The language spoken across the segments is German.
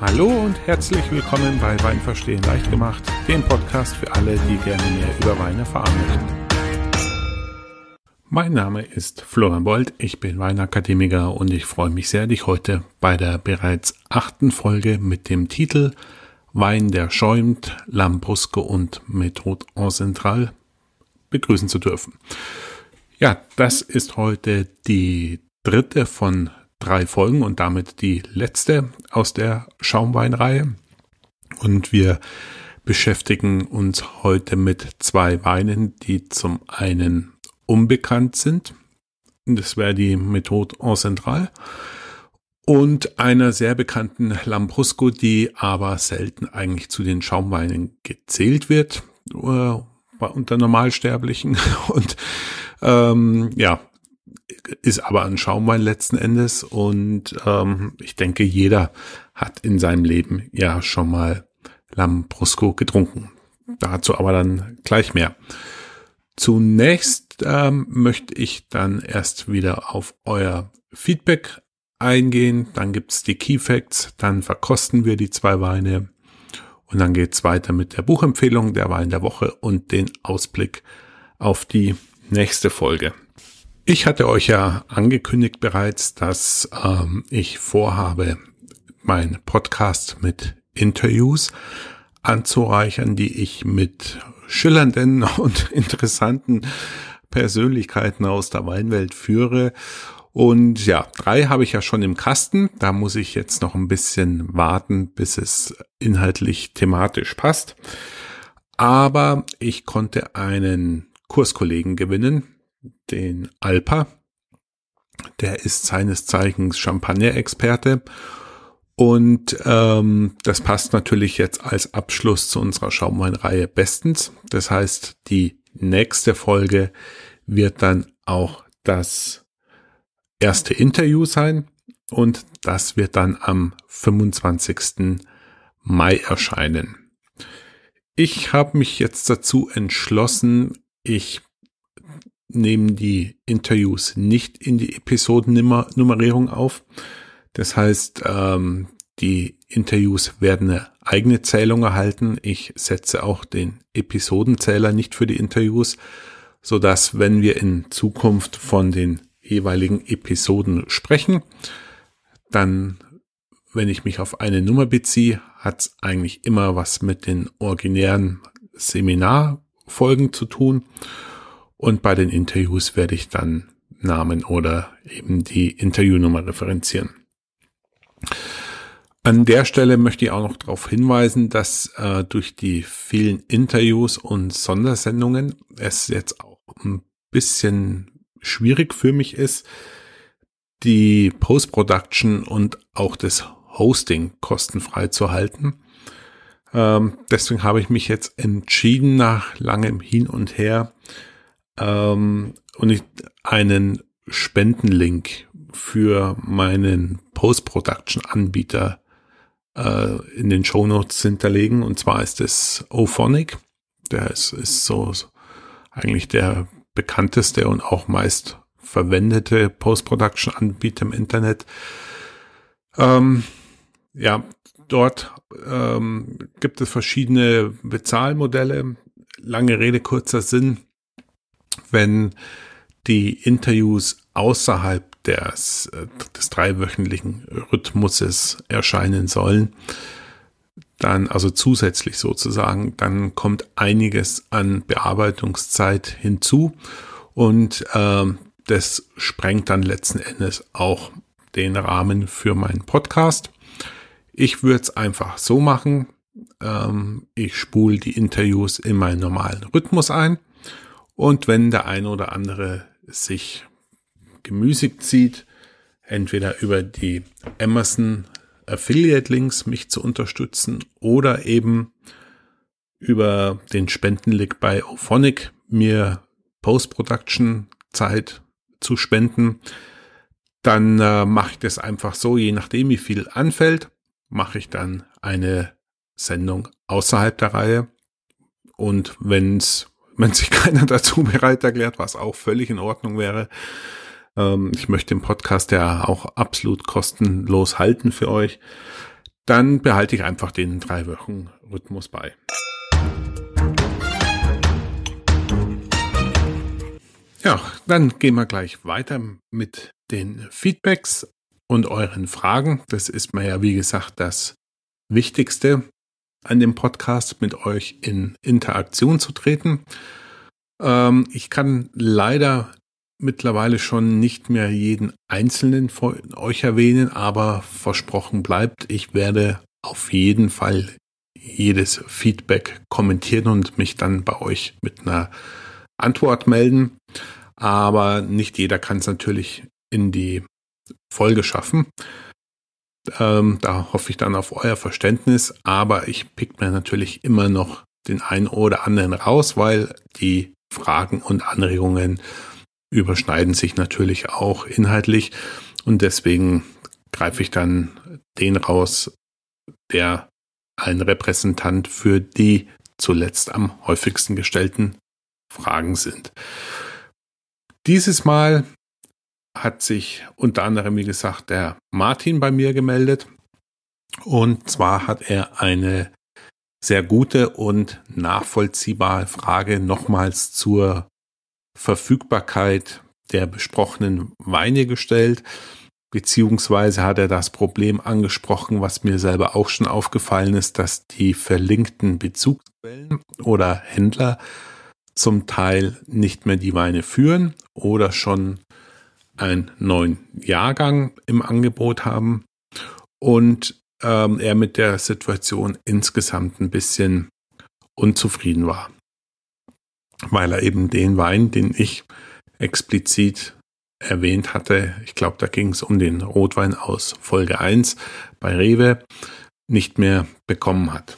Hallo und herzlich willkommen bei Wein verstehen leicht gemacht, dem Podcast für alle, die gerne mehr über Weine verarbeiten. Mein Name ist Florian Bold, ich bin Weinakademiker und ich freue mich sehr, dich heute bei der bereits achten Folge mit dem Titel Wein, der schäumt, Lambrusco und Methode en Central begrüßen zu dürfen. Ja, das ist heute die dritte von drei Folgen und damit die letzte aus der Schaumweinreihe. Und wir beschäftigen uns heute mit zwei Weinen, die zum einen unbekannt sind. Das wäre die Methode en Central. Und einer sehr bekannten Lambrusco, die aber selten eigentlich zu den Schaumweinen gezählt wird, äh, unter Normalsterblichen. Und ähm, ja, ist aber ein Schaumwein letzten Endes und ähm, ich denke, jeder hat in seinem Leben ja schon mal Lambrusco getrunken. Dazu aber dann gleich mehr. Zunächst ähm, möchte ich dann erst wieder auf euer Feedback eingehen, dann gibt's die Key Facts, dann verkosten wir die zwei Weine und dann geht's weiter mit der Buchempfehlung, der Wein der Woche und den Ausblick auf die nächste Folge. Ich hatte euch ja angekündigt bereits, dass ähm, ich vorhabe, meinen Podcast mit Interviews anzureichern, die ich mit schillernden und interessanten Persönlichkeiten aus der Weinwelt führe. Und ja, drei habe ich ja schon im Kasten. Da muss ich jetzt noch ein bisschen warten, bis es inhaltlich thematisch passt. Aber ich konnte einen Kurskollegen gewinnen, den Alpa. Der ist seines Zeichens Champagner-Experte. Und ähm, das passt natürlich jetzt als Abschluss zu unserer Schaumweinreihe bestens. Das heißt, die nächste Folge wird dann auch das erste Interview sein. Und das wird dann am 25. Mai erscheinen. Ich habe mich jetzt dazu entschlossen, ich nehmen die Interviews nicht in die Episodennummerierung auf. Das heißt, ähm, die Interviews werden eine eigene Zählung erhalten. Ich setze auch den Episodenzähler nicht für die Interviews, so dass wenn wir in Zukunft von den jeweiligen Episoden sprechen, dann, wenn ich mich auf eine Nummer beziehe, hat's eigentlich immer was mit den originären Seminarfolgen zu tun. Und bei den Interviews werde ich dann Namen oder eben die Interviewnummer referenzieren. An der Stelle möchte ich auch noch darauf hinweisen, dass äh, durch die vielen Interviews und Sondersendungen es jetzt auch ein bisschen schwierig für mich ist, die Post-Production und auch das Hosting kostenfrei zu halten. Ähm, deswegen habe ich mich jetzt entschieden, nach langem Hin und Her ähm, und ich einen Spendenlink für meinen Post-Production-Anbieter äh, in den Show Notes hinterlegen. Und zwar ist es Ophonic. Der ist, ist so, so eigentlich der bekannteste und auch meist verwendete Post-Production-Anbieter im Internet. Ähm, ja, dort ähm, gibt es verschiedene Bezahlmodelle. Lange Rede, kurzer Sinn wenn die Interviews außerhalb des, äh, des dreiwöchentlichen Rhythmuses erscheinen sollen, dann also zusätzlich sozusagen, dann kommt einiges an Bearbeitungszeit hinzu und äh, das sprengt dann letzten Endes auch den Rahmen für meinen Podcast. Ich würde es einfach so machen. Ähm, ich spule die Interviews in meinen normalen Rhythmus ein und wenn der eine oder andere sich gemüßigt sieht, entweder über die Amazon Affiliate Links mich zu unterstützen oder eben über den Spendenlink bei Ophonic mir Post-Production Zeit zu spenden, dann äh, mache ich das einfach so, je nachdem wie viel anfällt, mache ich dann eine Sendung außerhalb der Reihe. Und wenn es wenn sich keiner dazu bereit erklärt, was auch völlig in Ordnung wäre. Ähm, ich möchte den Podcast ja auch absolut kostenlos halten für euch. Dann behalte ich einfach den drei Wochen Rhythmus bei. Ja, dann gehen wir gleich weiter mit den Feedbacks und euren Fragen. Das ist mir ja, wie gesagt, das Wichtigste an dem Podcast mit euch in Interaktion zu treten. Ähm, ich kann leider mittlerweile schon nicht mehr jeden einzelnen von euch erwähnen, aber versprochen bleibt, ich werde auf jeden Fall jedes Feedback kommentieren und mich dann bei euch mit einer Antwort melden. Aber nicht jeder kann es natürlich in die Folge schaffen. Ähm, da hoffe ich dann auf euer Verständnis, aber ich pick mir natürlich immer noch den einen oder anderen raus, weil die Fragen und Anregungen überschneiden sich natürlich auch inhaltlich und deswegen greife ich dann den raus, der ein Repräsentant für die zuletzt am häufigsten gestellten Fragen sind. Dieses Mal hat sich unter anderem, wie gesagt, der Martin bei mir gemeldet. Und zwar hat er eine sehr gute und nachvollziehbare Frage nochmals zur Verfügbarkeit der besprochenen Weine gestellt. Beziehungsweise hat er das Problem angesprochen, was mir selber auch schon aufgefallen ist, dass die verlinkten Bezugsquellen oder Händler zum Teil nicht mehr die Weine führen oder schon einen neuen Jahrgang im Angebot haben und ähm, er mit der Situation insgesamt ein bisschen unzufrieden war, weil er eben den Wein, den ich explizit erwähnt hatte, ich glaube, da ging es um den Rotwein aus Folge 1 bei Rewe, nicht mehr bekommen hat.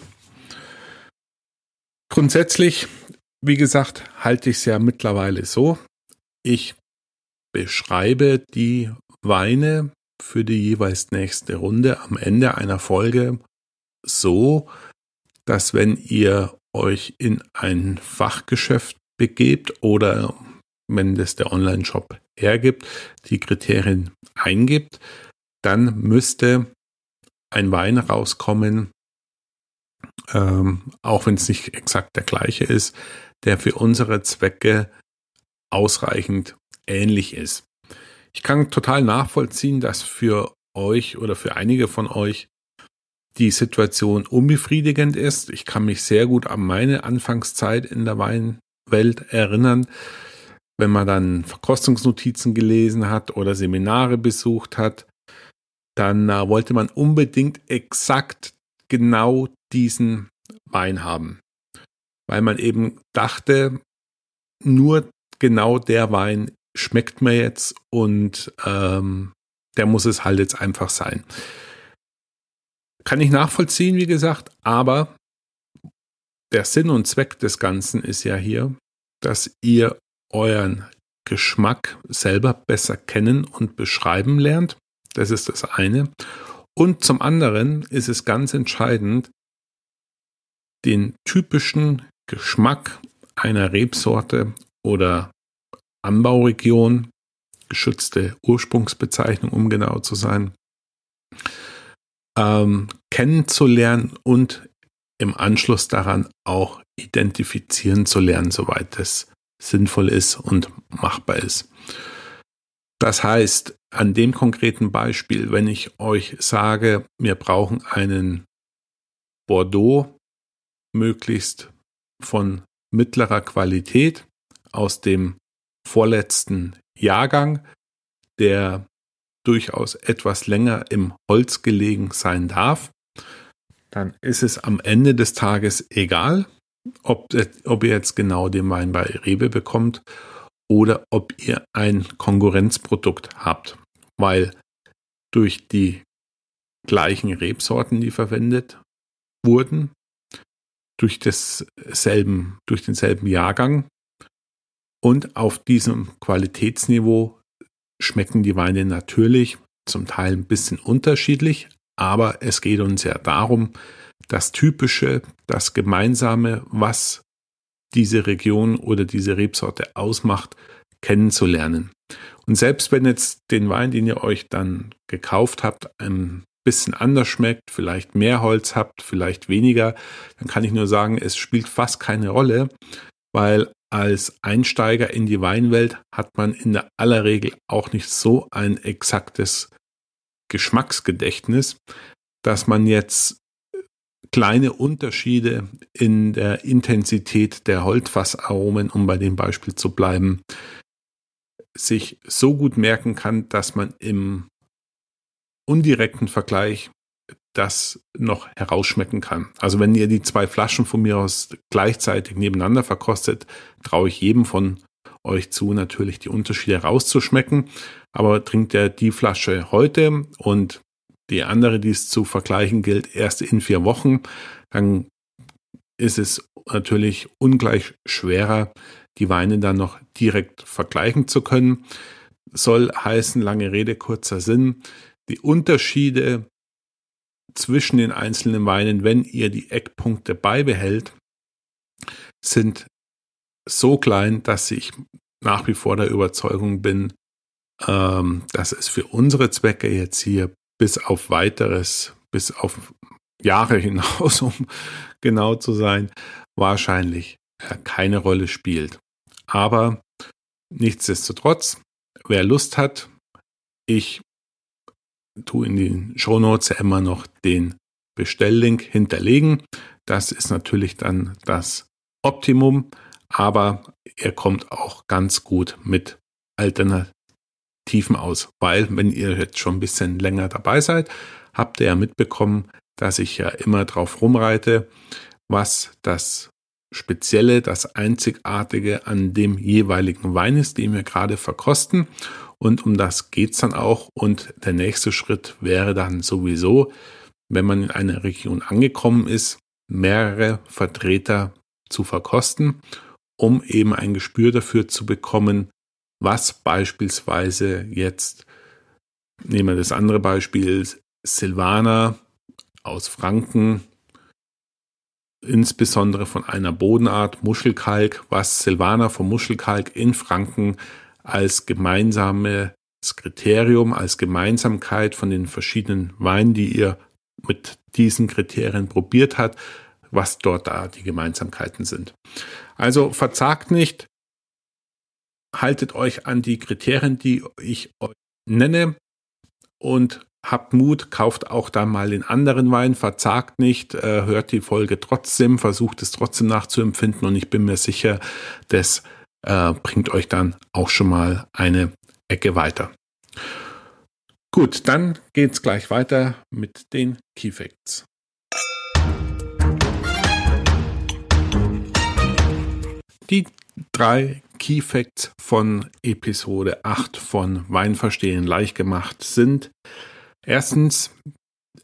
Grundsätzlich, wie gesagt, halte ich es ja mittlerweile so. Ich beschreibe die Weine für die jeweils nächste Runde am Ende einer Folge so, dass wenn ihr euch in ein Fachgeschäft begebt oder wenn das der Online-Shop hergibt, die Kriterien eingibt, dann müsste ein Wein rauskommen, ähm, auch wenn es nicht exakt der gleiche ist, der für unsere Zwecke ausreichend ähnlich ist. Ich kann total nachvollziehen, dass für euch oder für einige von euch die Situation unbefriedigend ist. Ich kann mich sehr gut an meine Anfangszeit in der Weinwelt erinnern, wenn man dann Verkostungsnotizen gelesen hat oder Seminare besucht hat, dann äh, wollte man unbedingt exakt genau diesen Wein haben, weil man eben dachte, nur genau der Wein schmeckt mir jetzt und ähm, der muss es halt jetzt einfach sein. Kann ich nachvollziehen, wie gesagt, aber der Sinn und Zweck des Ganzen ist ja hier, dass ihr euren Geschmack selber besser kennen und beschreiben lernt. Das ist das eine. Und zum anderen ist es ganz entscheidend, den typischen Geschmack einer Rebsorte oder Anbauregion, geschützte Ursprungsbezeichnung, um genau zu sein, ähm, kennenzulernen und im Anschluss daran auch identifizieren zu lernen, soweit das sinnvoll ist und machbar ist. Das heißt, an dem konkreten Beispiel, wenn ich euch sage, wir brauchen einen Bordeaux möglichst von mittlerer Qualität aus dem vorletzten Jahrgang, der durchaus etwas länger im Holz gelegen sein darf, dann ist es am Ende des Tages egal, ob, ob ihr jetzt genau den Wein bei Rewe bekommt oder ob ihr ein Konkurrenzprodukt habt, weil durch die gleichen Rebsorten, die verwendet wurden, durch, desselben, durch denselben Jahrgang und auf diesem Qualitätsniveau schmecken die Weine natürlich zum Teil ein bisschen unterschiedlich, aber es geht uns ja darum, das Typische, das Gemeinsame, was diese Region oder diese Rebsorte ausmacht, kennenzulernen. Und selbst wenn jetzt den Wein, den ihr euch dann gekauft habt, ein bisschen anders schmeckt, vielleicht mehr Holz habt, vielleicht weniger, dann kann ich nur sagen, es spielt fast keine Rolle, weil als Einsteiger in die Weinwelt hat man in aller Regel auch nicht so ein exaktes Geschmacksgedächtnis, dass man jetzt kleine Unterschiede in der Intensität der Holzfassaromen, um bei dem Beispiel zu bleiben, sich so gut merken kann, dass man im undirekten Vergleich das noch herausschmecken kann. Also wenn ihr die zwei Flaschen von mir aus gleichzeitig nebeneinander verkostet, traue ich jedem von euch zu, natürlich die Unterschiede herauszuschmecken. Aber trinkt er die Flasche heute und die andere, die es zu vergleichen gilt, erst in vier Wochen, dann ist es natürlich ungleich schwerer, die Weine dann noch direkt vergleichen zu können. Soll heißen, lange Rede, kurzer Sinn. Die Unterschiede zwischen den einzelnen Weinen, wenn ihr die Eckpunkte beibehält, sind so klein, dass ich nach wie vor der Überzeugung bin, ähm, dass es für unsere Zwecke jetzt hier bis auf weiteres, bis auf Jahre hinaus, um genau zu sein, wahrscheinlich äh, keine Rolle spielt. Aber nichtsdestotrotz, wer Lust hat, ich tu in den Shownotes ja immer noch den Bestelllink hinterlegen. Das ist natürlich dann das Optimum, aber er kommt auch ganz gut mit Alternativen aus, weil wenn ihr jetzt schon ein bisschen länger dabei seid, habt ihr ja mitbekommen, dass ich ja immer drauf rumreite, was das Spezielle, das Einzigartige an dem jeweiligen Wein ist, den wir gerade verkosten. Und um das geht es dann auch. Und der nächste Schritt wäre dann sowieso, wenn man in einer Region angekommen ist, mehrere Vertreter zu verkosten, um eben ein Gespür dafür zu bekommen, was beispielsweise jetzt, nehmen wir das andere Beispiel, Silvana aus Franken, insbesondere von einer Bodenart Muschelkalk, was Silvana vom Muschelkalk in Franken als gemeinsames Kriterium, als Gemeinsamkeit von den verschiedenen Weinen, die ihr mit diesen Kriterien probiert habt, was dort da die Gemeinsamkeiten sind. Also verzagt nicht, haltet euch an die Kriterien, die ich euch nenne und habt Mut, kauft auch da mal den anderen Wein, verzagt nicht, äh, hört die Folge trotzdem, versucht es trotzdem nachzuempfinden und ich bin mir sicher, dass äh, bringt euch dann auch schon mal eine Ecke weiter. Gut, dann geht's gleich weiter mit den Key Facts. Die drei Key Facts von Episode 8 von Wein verstehen leicht gemacht sind erstens,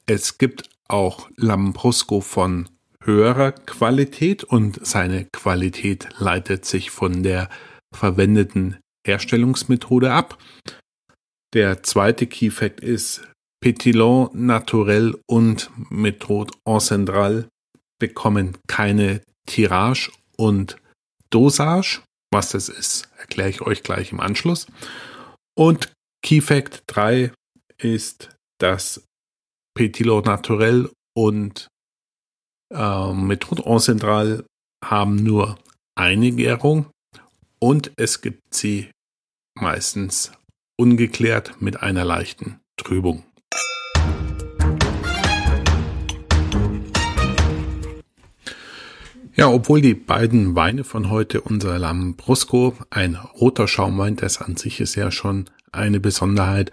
es gibt auch Lambrusco von höherer Qualität und seine Qualität leitet sich von der verwendeten Herstellungsmethode ab. Der zweite Key Fact ist Petillon Naturel und Methode Encentral bekommen keine Tirage und Dosage. Was das ist, erkläre ich euch gleich im Anschluss. Und Key Fact 3 ist, dass Petillon Naturel und äh, mit Rotron Central haben nur eine Gärung und es gibt sie meistens ungeklärt mit einer leichten Trübung. Ja, obwohl die beiden Weine von heute, unser Lambrusco, ein roter Schaumwein, das an sich ist ja schon eine Besonderheit,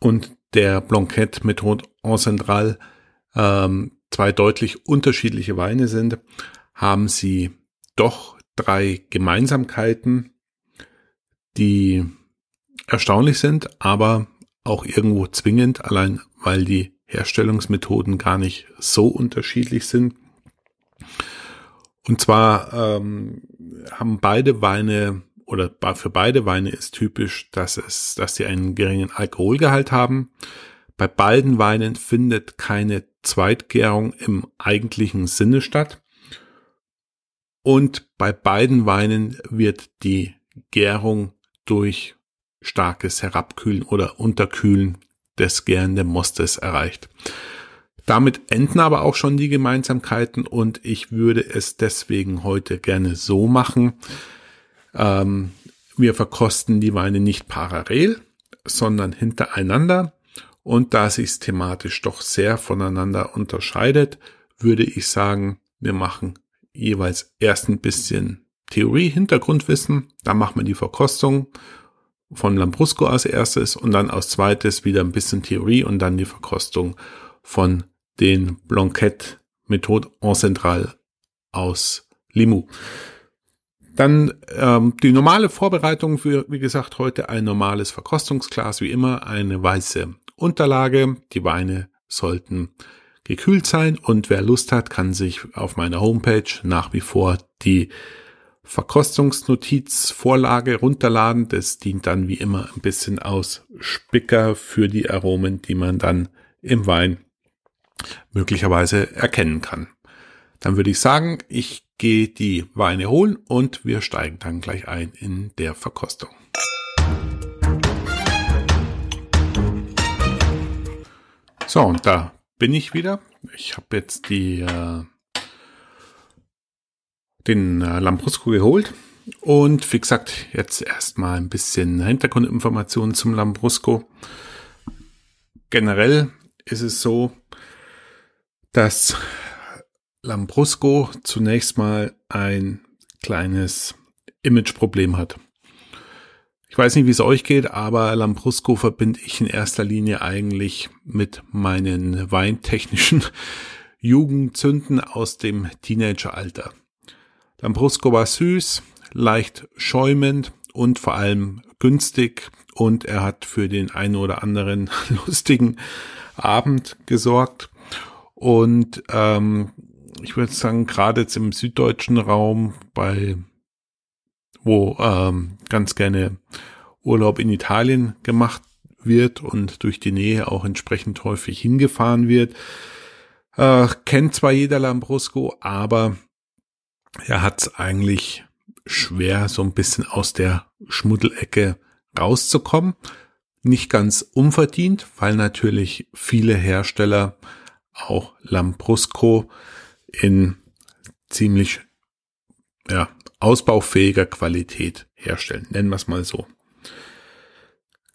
und der Blanquette mit Rot en Central, ähm, zwei deutlich unterschiedliche Weine sind, haben sie doch drei Gemeinsamkeiten, die erstaunlich sind, aber auch irgendwo zwingend, allein weil die Herstellungsmethoden gar nicht so unterschiedlich sind. Und zwar ähm, haben beide Weine oder für beide Weine ist typisch, dass es, dass sie einen geringen Alkoholgehalt haben. Bei beiden Weinen findet keine Zweitgärung im eigentlichen Sinne statt. Und bei beiden Weinen wird die Gärung durch starkes Herabkühlen oder Unterkühlen des gärenden Mostes erreicht. Damit enden aber auch schon die Gemeinsamkeiten und ich würde es deswegen heute gerne so machen. Ähm, wir verkosten die Weine nicht parallel, sondern hintereinander und da sich's thematisch doch sehr voneinander unterscheidet, würde ich sagen, wir machen jeweils erst ein bisschen Theorie, Hintergrundwissen, dann machen wir die Verkostung von Lambrusco als erstes und dann als zweites wieder ein bisschen Theorie und dann die Verkostung von den Blanquette Methode en Central aus Limoux. Dann ähm, die normale Vorbereitung für, wie gesagt, heute ein normales Verkostungsglas, wie immer, eine weiße Unterlage. Die Weine sollten gekühlt sein und wer Lust hat, kann sich auf meiner Homepage nach wie vor die Verkostungsnotizvorlage runterladen. Das dient dann wie immer ein bisschen aus Spicker für die Aromen, die man dann im Wein möglicherweise erkennen kann. Dann würde ich sagen, ich gehe die Weine holen und wir steigen dann gleich ein in der Verkostung. So, und da bin ich wieder. Ich habe jetzt die, äh, den äh, Lambrusco geholt. Und wie gesagt, jetzt erstmal ein bisschen Hintergrundinformationen zum Lambrusco. Generell ist es so, dass Lambrusco zunächst mal ein kleines Imageproblem hat. Ich weiß nicht, wie es euch geht, aber Lambrusco verbinde ich in erster Linie eigentlich mit meinen weintechnischen Jugendzünden aus dem Teenageralter. Lambrusco war süß, leicht schäumend und vor allem günstig und er hat für den einen oder anderen lustigen Abend gesorgt. Und ähm, ich würde sagen, gerade jetzt im süddeutschen Raum bei wo ähm, ganz gerne Urlaub in Italien gemacht wird und durch die Nähe auch entsprechend häufig hingefahren wird. Äh, kennt zwar jeder Lambrusco, aber er hat es eigentlich schwer, so ein bisschen aus der Schmuddelecke rauszukommen. Nicht ganz unverdient, weil natürlich viele Hersteller auch Lambrusco in ziemlich ja, ausbaufähiger Qualität herstellen. Nennen wir es mal so.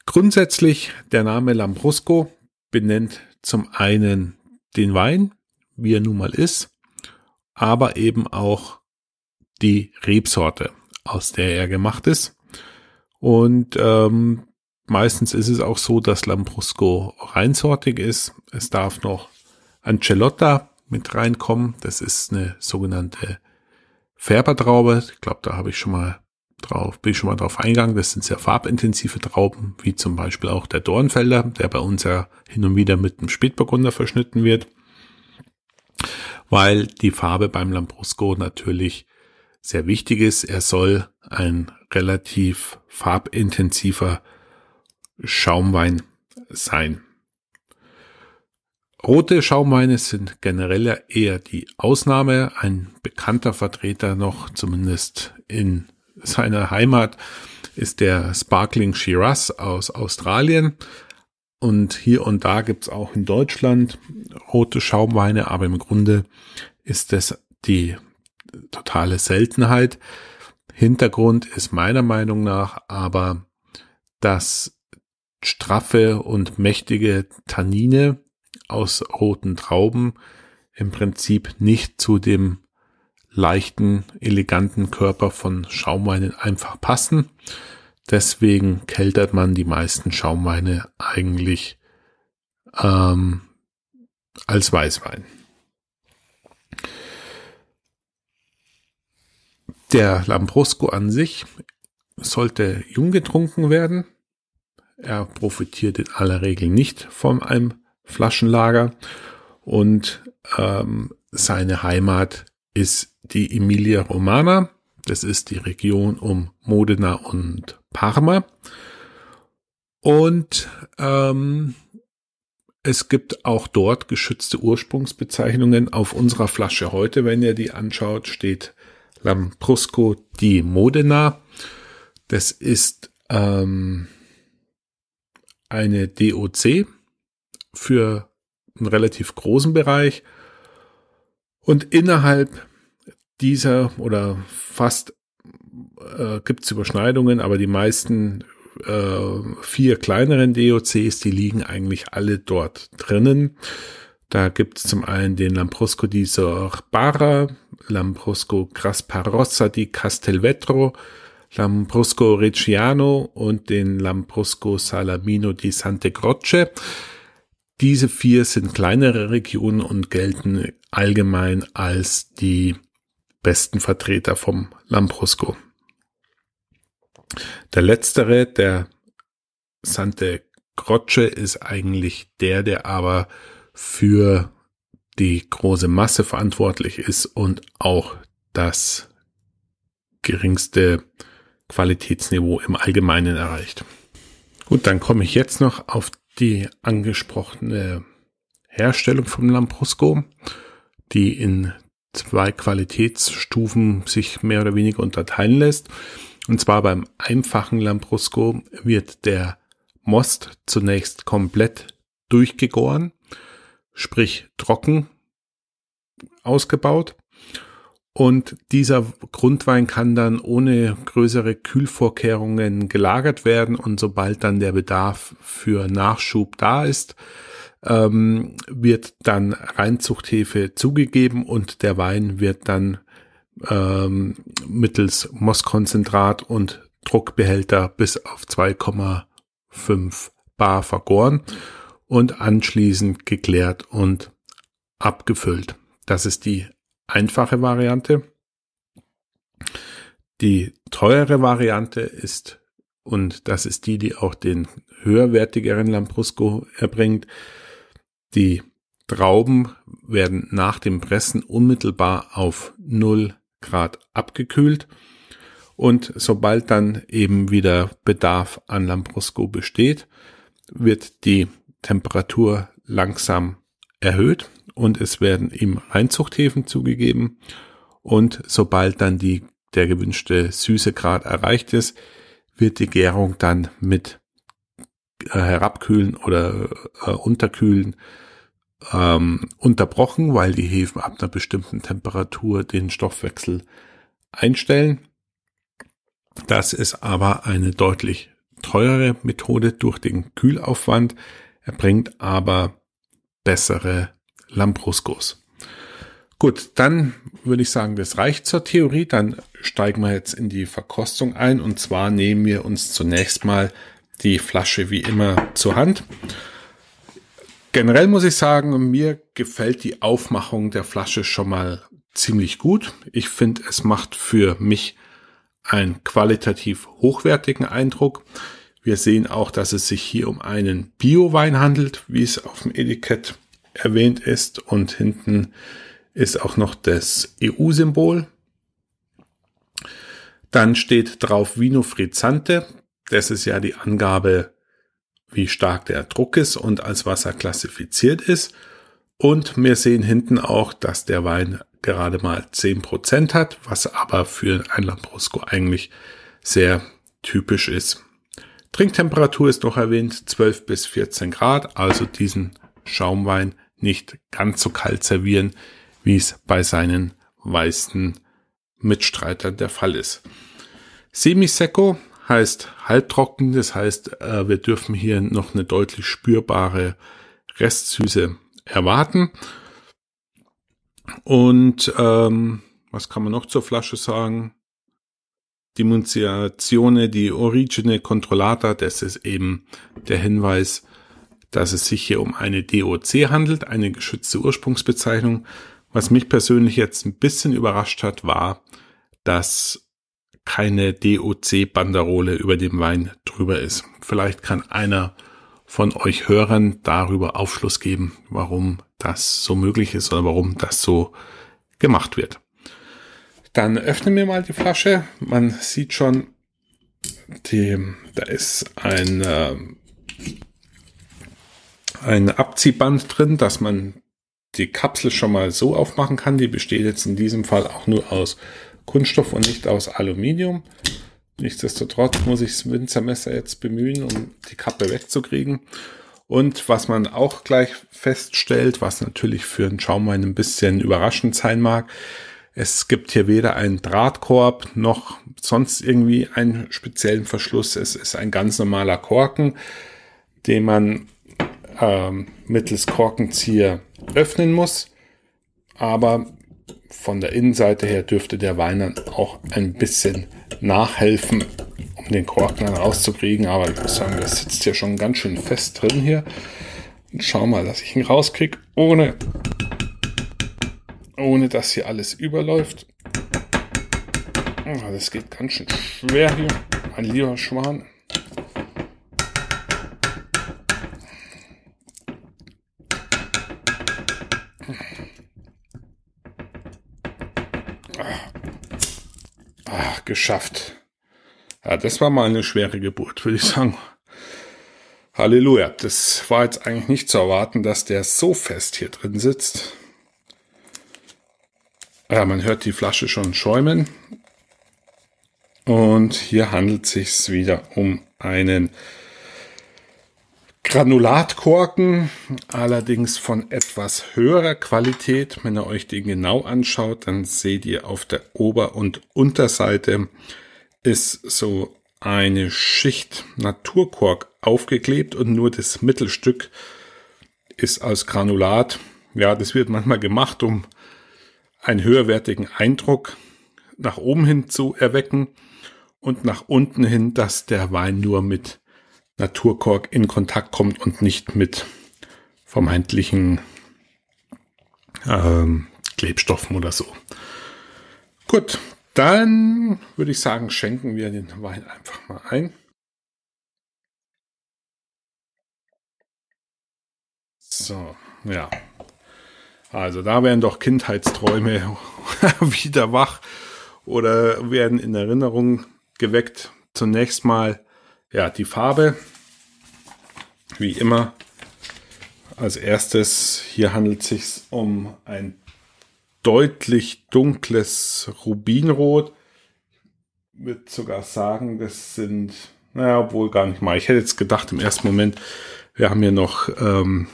Grundsätzlich der Name Lambrusco benennt zum einen den Wein, wie er nun mal ist, aber eben auch die Rebsorte, aus der er gemacht ist. Und ähm, meistens ist es auch so, dass Lambrusco reinsortig ist. Es darf noch Ancelotta mit reinkommen. Das ist eine sogenannte Färbertraube. Ich glaube, da habe ich schon mal drauf, bin ich schon mal drauf eingegangen. Das sind sehr farbintensive Trauben, wie zum Beispiel auch der Dornfelder, der bei uns ja hin und wieder mit einem Spätburgunder verschnitten wird, weil die Farbe beim Lambrusco natürlich sehr wichtig ist. Er soll ein relativ farbintensiver Schaumwein sein. Rote Schaumweine sind generell eher die Ausnahme. Ein bekannter Vertreter noch, zumindest in seiner Heimat, ist der Sparkling Shiraz aus Australien. Und hier und da gibt's auch in Deutschland rote Schaumweine, aber im Grunde ist das die totale Seltenheit. Hintergrund ist meiner Meinung nach aber, dass straffe und mächtige Tannine aus roten Trauben im Prinzip nicht zu dem leichten, eleganten Körper von Schaumweinen einfach passen. Deswegen keltert man die meisten Schaumweine eigentlich ähm, als Weißwein. Der Lambrusco an sich sollte jung getrunken werden. Er profitiert in aller Regel nicht von einem Flaschenlager. Und ähm, seine Heimat ist die Emilia Romana. Das ist die Region um Modena und Parma. Und ähm, es gibt auch dort geschützte Ursprungsbezeichnungen. Auf unserer Flasche heute, wenn ihr die anschaut, steht Lamprusco di Modena. Das ist ähm, eine DOC, für einen relativ großen Bereich. Und innerhalb dieser oder fast äh, gibt es Überschneidungen, aber die meisten äh, vier kleineren DOCs, die liegen eigentlich alle dort drinnen. Da gibt es zum einen den Lambrusco di Sorbara, Lambrusco Grasparossa di Castelvetro, Lambrusco Reggiano und den Lambrusco Salamino di Sante Croce. Diese vier sind kleinere Regionen und gelten allgemein als die besten Vertreter vom Lambrusco. Der letztere, der Sante Croce, ist eigentlich der, der aber für die große Masse verantwortlich ist und auch das geringste Qualitätsniveau im Allgemeinen erreicht. Gut, dann komme ich jetzt noch auf die angesprochene Herstellung vom Lambrusco, die in zwei Qualitätsstufen sich mehr oder weniger unterteilen lässt. Und zwar beim einfachen Lambrusco wird der Most zunächst komplett durchgegoren, sprich trocken ausgebaut. Und dieser Grundwein kann dann ohne größere Kühlvorkehrungen gelagert werden und sobald dann der Bedarf für Nachschub da ist, ähm, wird dann Reinzuchthefe zugegeben und der Wein wird dann ähm, mittels Mosskonzentrat und Druckbehälter bis auf 2,5 Bar vergoren und anschließend geklärt und abgefüllt. Das ist die einfache Variante. Die teure Variante ist, und das ist die, die auch den höherwertigeren Lambrusco erbringt, die Trauben werden nach dem Pressen unmittelbar auf 0 Grad abgekühlt. Und sobald dann eben wieder Bedarf an Lambrusco besteht, wird die Temperatur langsam erhöht, und es werden ihm Reinzuchthäfen zugegeben. Und sobald dann die, der gewünschte Süßegrad erreicht ist, wird die Gärung dann mit äh, Herabkühlen oder äh, Unterkühlen ähm, unterbrochen, weil die Hefen ab einer bestimmten Temperatur den Stoffwechsel einstellen. Das ist aber eine deutlich teurere Methode durch den Kühlaufwand, erbringt aber bessere Lambruscos. Gut, dann würde ich sagen, das reicht zur Theorie. Dann steigen wir jetzt in die Verkostung ein. Und zwar nehmen wir uns zunächst mal die Flasche wie immer zur Hand. Generell muss ich sagen, mir gefällt die Aufmachung der Flasche schon mal ziemlich gut. Ich finde, es macht für mich einen qualitativ hochwertigen Eindruck. Wir sehen auch, dass es sich hier um einen Bio-Wein handelt, wie es auf dem Etikett erwähnt ist und hinten ist auch noch das EU-Symbol. Dann steht drauf Vino Frizzante. Das ist ja die Angabe, wie stark der Druck ist und als Wasser klassifiziert ist. Und wir sehen hinten auch, dass der Wein gerade mal 10% hat, was aber für ein Lambrusco eigentlich sehr typisch ist. Trinktemperatur ist noch erwähnt, 12 bis 14 Grad, also diesen Schaumwein nicht ganz so kalt servieren, wie es bei seinen weißen Mitstreitern der Fall ist. Semisecco heißt halbtrocken, das heißt, äh, wir dürfen hier noch eine deutlich spürbare Restsüße erwarten. Und ähm, was kann man noch zur Flasche sagen? Dimensione, die Origine Controllata, das ist eben der Hinweis dass es sich hier um eine DOC handelt, eine geschützte Ursprungsbezeichnung. Was mich persönlich jetzt ein bisschen überrascht hat, war, dass keine DOC-Banderole über dem Wein drüber ist. Vielleicht kann einer von euch Hörern darüber Aufschluss geben, warum das so möglich ist oder warum das so gemacht wird. Dann öffnen wir mal die Flasche. Man sieht schon, die, da ist ein äh, ein Abziehband drin, dass man die Kapsel schon mal so aufmachen kann. Die besteht jetzt in diesem Fall auch nur aus Kunststoff und nicht aus Aluminium. Nichtsdestotrotz muss ich das Winzermesser jetzt bemühen, um die Kappe wegzukriegen. Und was man auch gleich feststellt, was natürlich für einen Schaumwein ein bisschen überraschend sein mag, es gibt hier weder einen Drahtkorb noch sonst irgendwie einen speziellen Verschluss. Es ist ein ganz normaler Korken, den man ähm, mittels Korkenzieher öffnen muss. Aber von der Innenseite her dürfte der Wein dann auch ein bisschen nachhelfen, um den Korken dann rauszukriegen. Aber ich muss sagen, das sitzt ja schon ganz schön fest drin hier. Und schau mal, dass ich ihn rauskriege, ohne, ohne dass hier alles überläuft. Oh, das geht ganz schön schwer hier, mein lieber Schwan. geschafft. Ja, das war mal eine schwere Geburt, würde ich sagen. Halleluja. Das war jetzt eigentlich nicht zu erwarten, dass der so fest hier drin sitzt. Ja, man hört die Flasche schon schäumen. Und hier handelt es sich wieder um einen Granulatkorken, allerdings von etwas höherer Qualität. Wenn ihr euch den genau anschaut, dann seht ihr auf der Ober- und Unterseite ist so eine Schicht Naturkork aufgeklebt und nur das Mittelstück ist aus Granulat. Ja, das wird manchmal gemacht, um einen höherwertigen Eindruck nach oben hin zu erwecken und nach unten hin, dass der Wein nur mit Naturkork in Kontakt kommt und nicht mit vermeintlichen ähm, Klebstoffen oder so. Gut, dann würde ich sagen, schenken wir den Wein einfach mal ein. So, ja. Also da werden doch Kindheitsträume wieder wach oder werden in Erinnerung geweckt. Zunächst mal ja, die Farbe, wie immer, als erstes, hier handelt es sich um ein deutlich dunkles Rubinrot. Ich würde sogar sagen, das sind, naja, obwohl gar nicht mal. Ich hätte jetzt gedacht im ersten Moment, wir haben hier noch ähm,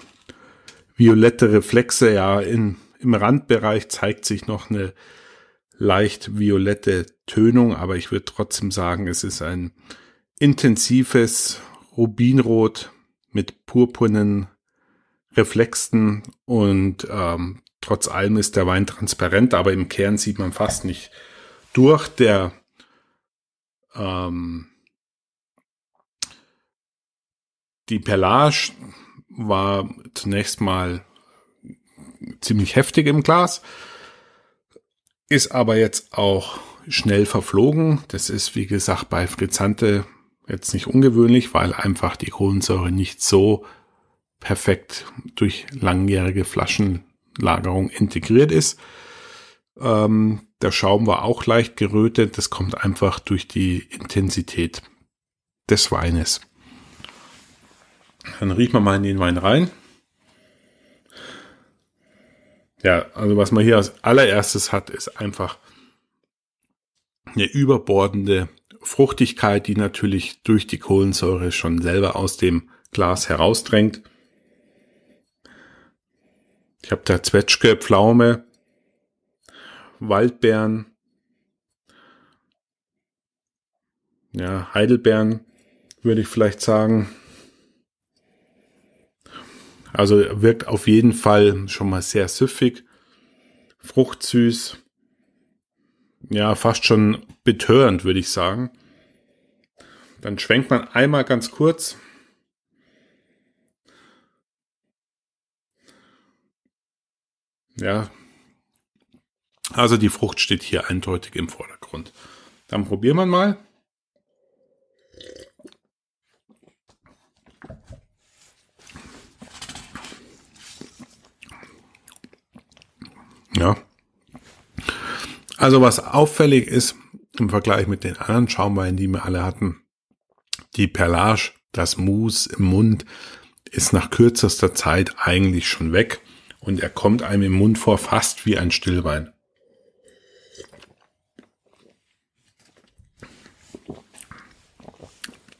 violette Reflexe. Ja, in, im Randbereich zeigt sich noch eine leicht violette Tönung, aber ich würde trotzdem sagen, es ist ein intensives Rubinrot mit purpurnen Reflexen und ähm, trotz allem ist der Wein transparent, aber im Kern sieht man fast nicht durch. Der ähm, die Perlage war zunächst mal ziemlich heftig im Glas, ist aber jetzt auch schnell verflogen. Das ist, wie gesagt, bei Frizzante jetzt nicht ungewöhnlich, weil einfach die Kohlensäure nicht so perfekt durch langjährige Flaschenlagerung integriert ist. Ähm, der Schaum war auch leicht gerötet. Das kommt einfach durch die Intensität des Weines. Dann riechen wir mal in den Wein rein. Ja, also was man hier als allererstes hat, ist einfach eine überbordende Fruchtigkeit, die natürlich durch die Kohlensäure schon selber aus dem Glas herausdrängt. Ich habe da Zwetschge, Pflaume, Waldbeeren, ja, Heidelbeeren würde ich vielleicht sagen. Also wirkt auf jeden Fall schon mal sehr süffig, fruchtsüß ja, fast schon betörend, würde ich sagen. Dann schwenkt man einmal ganz kurz. Ja. Also die Frucht steht hier eindeutig im Vordergrund. Dann probieren wir mal. Ja. Also was auffällig ist im Vergleich mit den anderen Schaumweinen, die wir alle hatten, die Perlage, das Mousse im Mund ist nach kürzester Zeit eigentlich schon weg und er kommt einem im Mund vor fast wie ein Stillwein.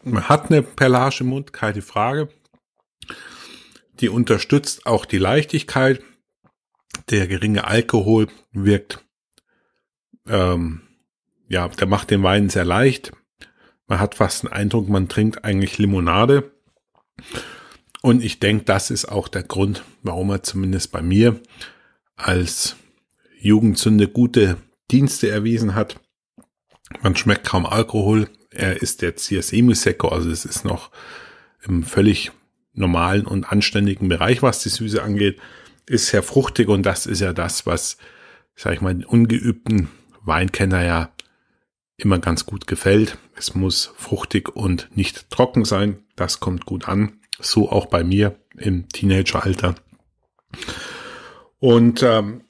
Man hat eine Perlage im Mund, keine Frage. Die unterstützt auch die Leichtigkeit. Der geringe Alkohol wirkt ähm, ja, der macht den Wein sehr leicht. Man hat fast den Eindruck, man trinkt eigentlich Limonade. Und ich denke, das ist auch der Grund, warum er zumindest bei mir als Jugendsünde gute Dienste erwiesen hat. Man schmeckt kaum Alkohol. Er ist jetzt hier Semisecco, also es ist noch im völlig normalen und anständigen Bereich, was die Süße angeht. Ist sehr fruchtig und das ist ja das, was, sag ich mal, den ungeübten Weinkenner ja immer ganz gut gefällt. Es muss fruchtig und nicht trocken sein. Das kommt gut an. So auch bei mir im Teenageralter. Und ähm,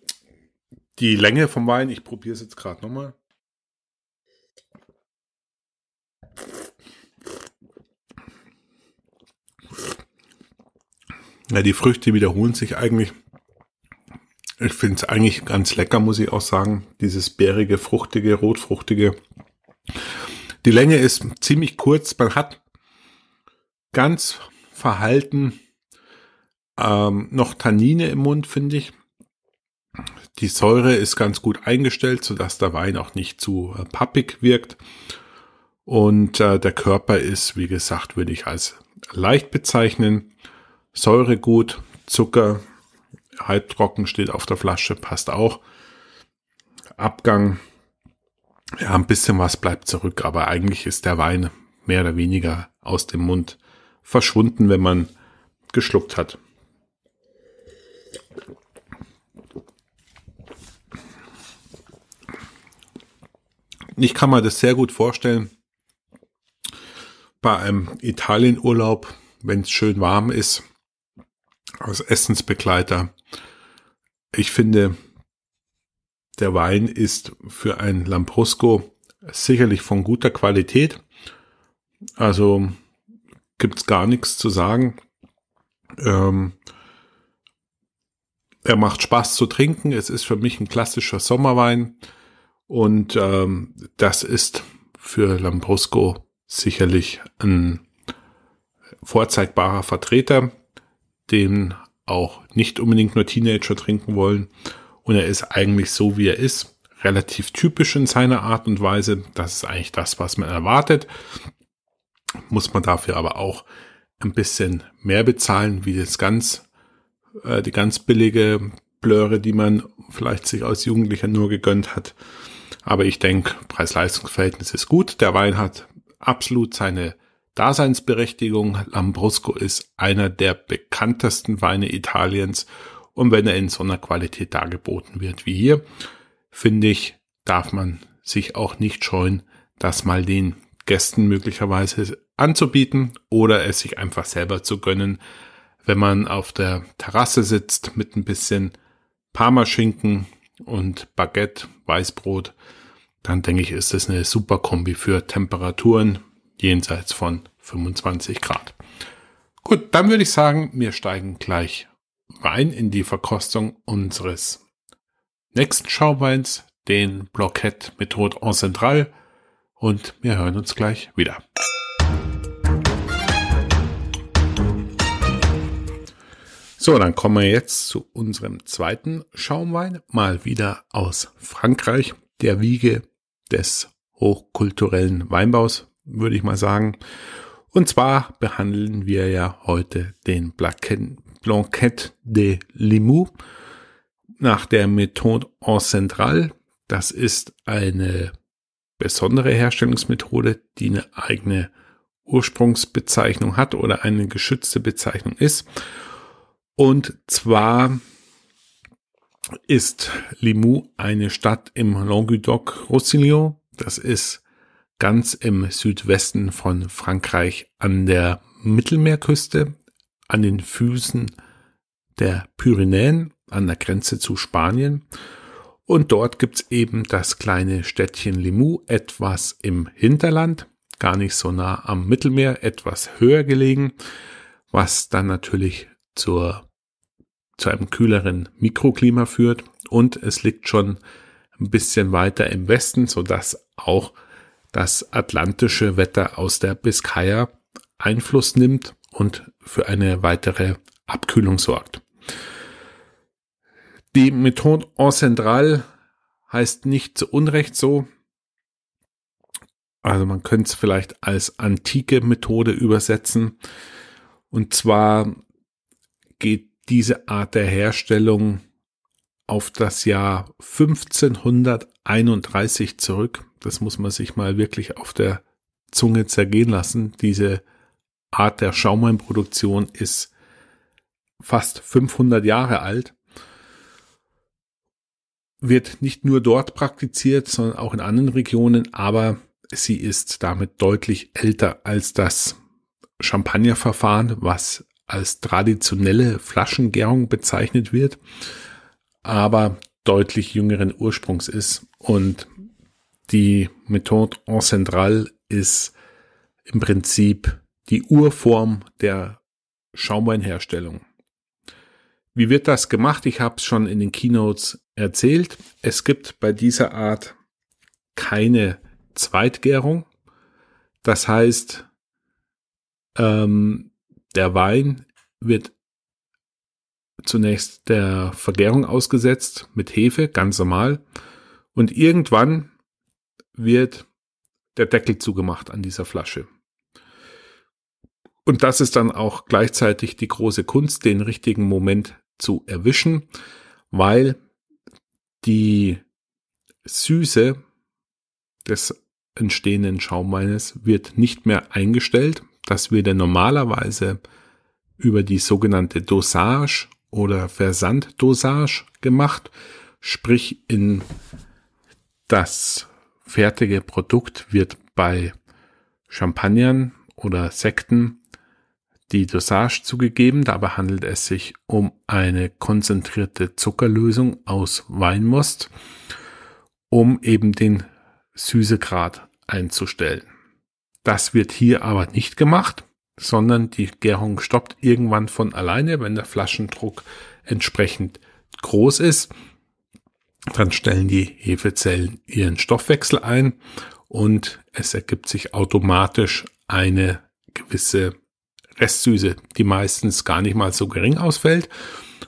die Länge vom Wein, ich probiere es jetzt gerade nochmal. Ja, die Früchte wiederholen sich eigentlich ich finde es eigentlich ganz lecker, muss ich auch sagen. Dieses bärige, fruchtige, rotfruchtige. Die Länge ist ziemlich kurz. Man hat ganz verhalten ähm, noch Tannine im Mund, finde ich. Die Säure ist ganz gut eingestellt, sodass der Wein auch nicht zu äh, pappig wirkt. Und äh, der Körper ist, wie gesagt, würde ich als leicht bezeichnen. Säure gut, Zucker halbtrocken steht auf der Flasche, passt auch. Abgang, ja, ein bisschen was bleibt zurück, aber eigentlich ist der Wein mehr oder weniger aus dem Mund verschwunden, wenn man geschluckt hat. Ich kann mir das sehr gut vorstellen bei einem Italienurlaub, wenn es schön warm ist, als Essensbegleiter ich finde, der Wein ist für ein Lambrusco sicherlich von guter Qualität. Also gibt es gar nichts zu sagen. Ähm, er macht Spaß zu trinken. Es ist für mich ein klassischer Sommerwein. Und ähm, das ist für Lambrusco sicherlich ein vorzeigbarer Vertreter, den auch nicht unbedingt nur Teenager trinken wollen. Und er ist eigentlich so, wie er ist, relativ typisch in seiner Art und Weise. Das ist eigentlich das, was man erwartet. Muss man dafür aber auch ein bisschen mehr bezahlen, wie das ganz, äh, die ganz billige Blöre, die man vielleicht sich als Jugendlicher nur gegönnt hat. Aber ich denke, Preis-Leistungs-Verhältnis ist gut. Der Wein hat absolut seine Daseinsberechtigung. Lambrusco ist einer der bekanntesten Weine Italiens und wenn er in so einer Qualität dargeboten wird wie hier, finde ich, darf man sich auch nicht scheuen, das mal den Gästen möglicherweise anzubieten oder es sich einfach selber zu gönnen, wenn man auf der Terrasse sitzt mit ein bisschen Parmaschinken und Baguette, Weißbrot, dann denke ich, ist das eine super Kombi für Temperaturen, jenseits von 25 Grad. Gut, dann würde ich sagen, wir steigen gleich rein in die Verkostung unseres nächsten Schaumweins, den Blockhead Methode en Central. Und wir hören uns gleich wieder. So, dann kommen wir jetzt zu unserem zweiten Schaumwein, mal wieder aus Frankreich, der Wiege des hochkulturellen Weinbaus, würde ich mal sagen. Und zwar behandeln wir ja heute den Blanquette de Limoux nach der Methode en Central. Das ist eine besondere Herstellungsmethode, die eine eigene Ursprungsbezeichnung hat oder eine geschützte Bezeichnung ist. Und zwar ist Limoux eine Stadt im Languedoc-Roussillon. Das ist ganz im Südwesten von Frankreich an der Mittelmeerküste, an den Füßen der Pyrenäen, an der Grenze zu Spanien. Und dort gibt es eben das kleine Städtchen Limoux, etwas im Hinterland, gar nicht so nah am Mittelmeer, etwas höher gelegen, was dann natürlich zur, zu einem kühleren Mikroklima führt. Und es liegt schon ein bisschen weiter im Westen, sodass auch das atlantische Wetter aus der Biskaya Einfluss nimmt und für eine weitere Abkühlung sorgt. Die Methode en Central heißt nicht zu Unrecht so. Also man könnte es vielleicht als antike Methode übersetzen. Und zwar geht diese Art der Herstellung auf das Jahr 1531 zurück das muss man sich mal wirklich auf der Zunge zergehen lassen. Diese Art der Schaumweinproduktion ist fast 500 Jahre alt, wird nicht nur dort praktiziert, sondern auch in anderen Regionen, aber sie ist damit deutlich älter als das Champagnerverfahren, was als traditionelle Flaschengärung bezeichnet wird, aber deutlich jüngeren Ursprungs ist und die Methode en central ist im Prinzip die Urform der Schaumweinherstellung. Wie wird das gemacht? Ich habe es schon in den Keynotes erzählt. Es gibt bei dieser Art keine Zweitgärung. Das heißt, ähm, der Wein wird zunächst der Vergärung ausgesetzt mit Hefe, ganz normal. Und irgendwann wird der Deckel zugemacht an dieser Flasche. Und das ist dann auch gleichzeitig die große Kunst, den richtigen Moment zu erwischen, weil die Süße des entstehenden Schaumweines wird nicht mehr eingestellt. Das wird er normalerweise über die sogenannte Dosage oder Versanddosage gemacht, sprich in das fertige Produkt wird bei Champagnern oder Sekten die Dosage zugegeben. Dabei handelt es sich um eine konzentrierte Zuckerlösung aus Weinmost, um eben den Süßegrad einzustellen. Das wird hier aber nicht gemacht, sondern die Gärung stoppt irgendwann von alleine, wenn der Flaschendruck entsprechend groß ist. Dann stellen die Hefezellen ihren Stoffwechsel ein und es ergibt sich automatisch eine gewisse Restsüße, die meistens gar nicht mal so gering ausfällt.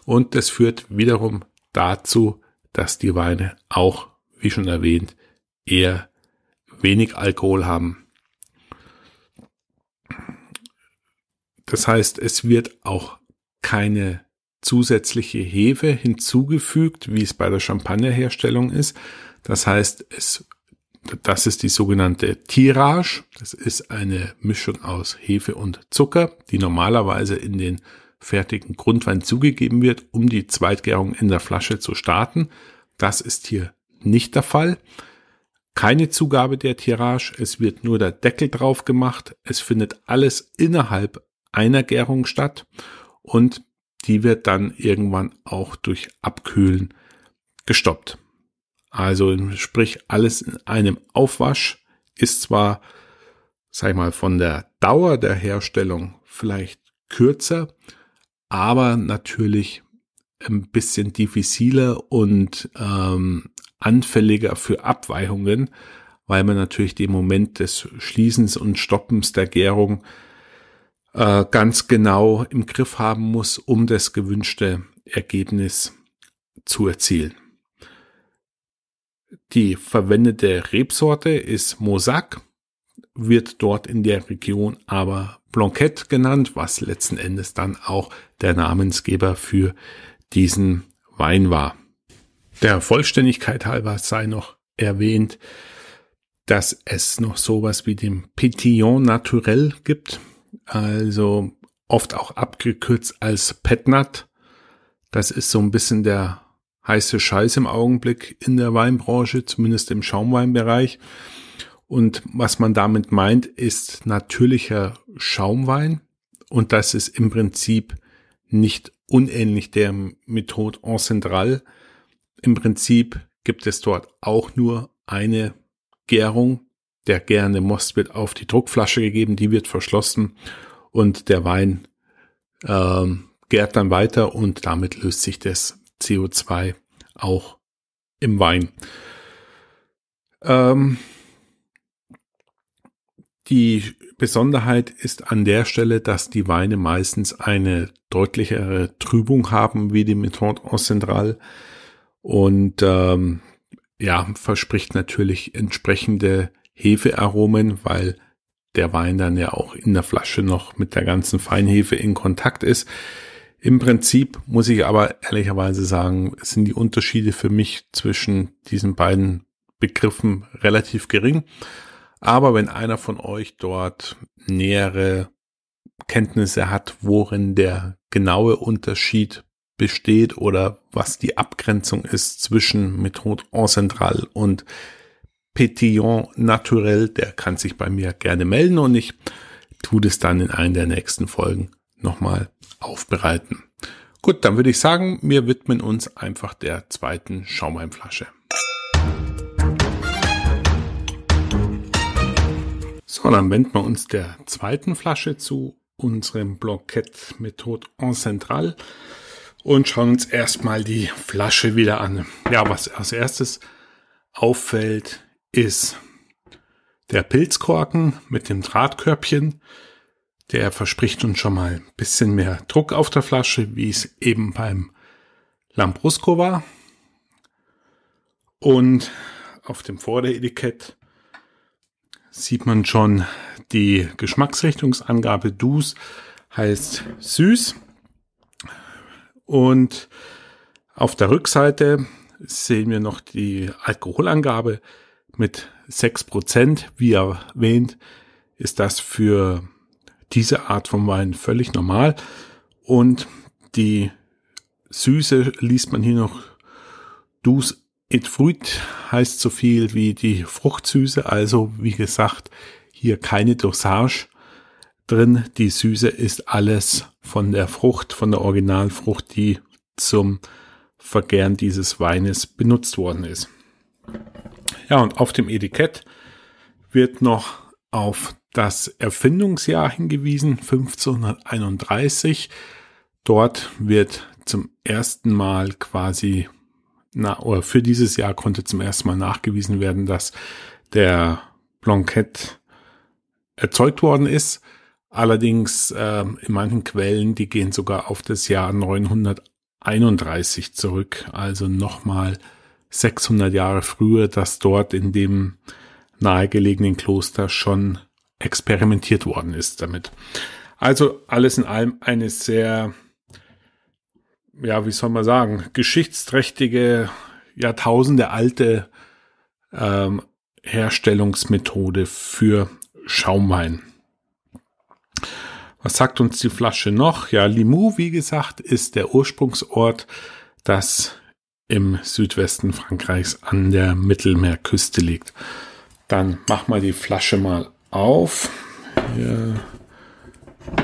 Und das führt wiederum dazu, dass die Weine auch, wie schon erwähnt, eher wenig Alkohol haben. Das heißt, es wird auch keine zusätzliche Hefe hinzugefügt, wie es bei der Champagnerherstellung ist. Das heißt, es, das ist die sogenannte Tirage. Das ist eine Mischung aus Hefe und Zucker, die normalerweise in den fertigen Grundwein zugegeben wird, um die Zweitgärung in der Flasche zu starten. Das ist hier nicht der Fall. Keine Zugabe der Tirage, es wird nur der Deckel drauf gemacht, es findet alles innerhalb einer Gärung statt und die wird dann irgendwann auch durch Abkühlen gestoppt. Also sprich, alles in einem Aufwasch ist zwar, sag ich mal, von der Dauer der Herstellung vielleicht kürzer, aber natürlich ein bisschen diffiziler und ähm, anfälliger für Abweichungen, weil man natürlich den Moment des Schließens und Stoppens der Gärung äh, ganz genau im Griff haben muss, um das gewünschte Ergebnis zu erzielen. Die verwendete Rebsorte ist Mosak, wird dort in der Region aber Blanquette genannt, was letzten Endes dann auch der Namensgeber für diesen Wein war. Der Vollständigkeit halber sei noch erwähnt, dass es noch sowas wie den Petillon Naturel gibt also oft auch abgekürzt als PetNat. Das ist so ein bisschen der heiße Scheiß im Augenblick in der Weinbranche, zumindest im Schaumweinbereich. Und was man damit meint, ist natürlicher Schaumwein. Und das ist im Prinzip nicht unähnlich der Methode en Central. Im Prinzip gibt es dort auch nur eine Gärung, der gerne Most wird auf die Druckflasche gegeben, die wird verschlossen und der Wein ähm, gärt dann weiter und damit löst sich das CO2 auch im Wein. Ähm, die Besonderheit ist an der Stelle, dass die Weine meistens eine deutlichere Trübung haben wie die Methode en Central und ähm, ja, verspricht natürlich entsprechende Hefearomen, weil der Wein dann ja auch in der Flasche noch mit der ganzen Feinhefe in Kontakt ist. Im Prinzip muss ich aber ehrlicherweise sagen, sind die Unterschiede für mich zwischen diesen beiden Begriffen relativ gering. Aber wenn einer von euch dort nähere Kenntnisse hat, worin der genaue Unterschied besteht oder was die Abgrenzung ist zwischen Methode Encentral und Petillon Naturel, der kann sich bei mir gerne melden und ich tue das dann in einer der nächsten Folgen nochmal aufbereiten. Gut, dann würde ich sagen, wir widmen uns einfach der zweiten Schaumweinflasche. So, dann wenden wir uns der zweiten Flasche zu, unserem Blanquette Methode en Central und schauen uns erstmal die Flasche wieder an. Ja, was als erstes auffällt, ist der Pilzkorken mit dem Drahtkörbchen. Der verspricht uns schon mal ein bisschen mehr Druck auf der Flasche, wie es eben beim Lambrusco war. Und auf dem Vorderetikett sieht man schon die Geschmacksrichtungsangabe Dus heißt süß. Und auf der Rückseite sehen wir noch die Alkoholangabe mit 6%, wie erwähnt, ist das für diese Art von Wein völlig normal. Und die Süße liest man hier noch dus et fruit, heißt so viel wie die Fruchtsüße. Also wie gesagt, hier keine Dosage drin. Die Süße ist alles von der Frucht, von der Originalfrucht, die zum Vergären dieses Weines benutzt worden ist. Ja, und auf dem Etikett wird noch auf das Erfindungsjahr hingewiesen, 1531. Dort wird zum ersten Mal quasi, na, oder für dieses Jahr konnte zum ersten Mal nachgewiesen werden, dass der Blanquette erzeugt worden ist. Allerdings äh, in manchen Quellen, die gehen sogar auf das Jahr 931 zurück, also nochmal 600 Jahre früher, dass dort in dem nahegelegenen Kloster schon experimentiert worden ist damit. Also alles in allem eine sehr, ja, wie soll man sagen, geschichtsträchtige, Jahrtausende alte ähm, Herstellungsmethode für Schaumwein. Was sagt uns die Flasche noch? Ja, Limoux, wie gesagt, ist der Ursprungsort, das im Südwesten Frankreichs an der Mittelmeerküste liegt. Dann mach mal die Flasche mal auf. Hier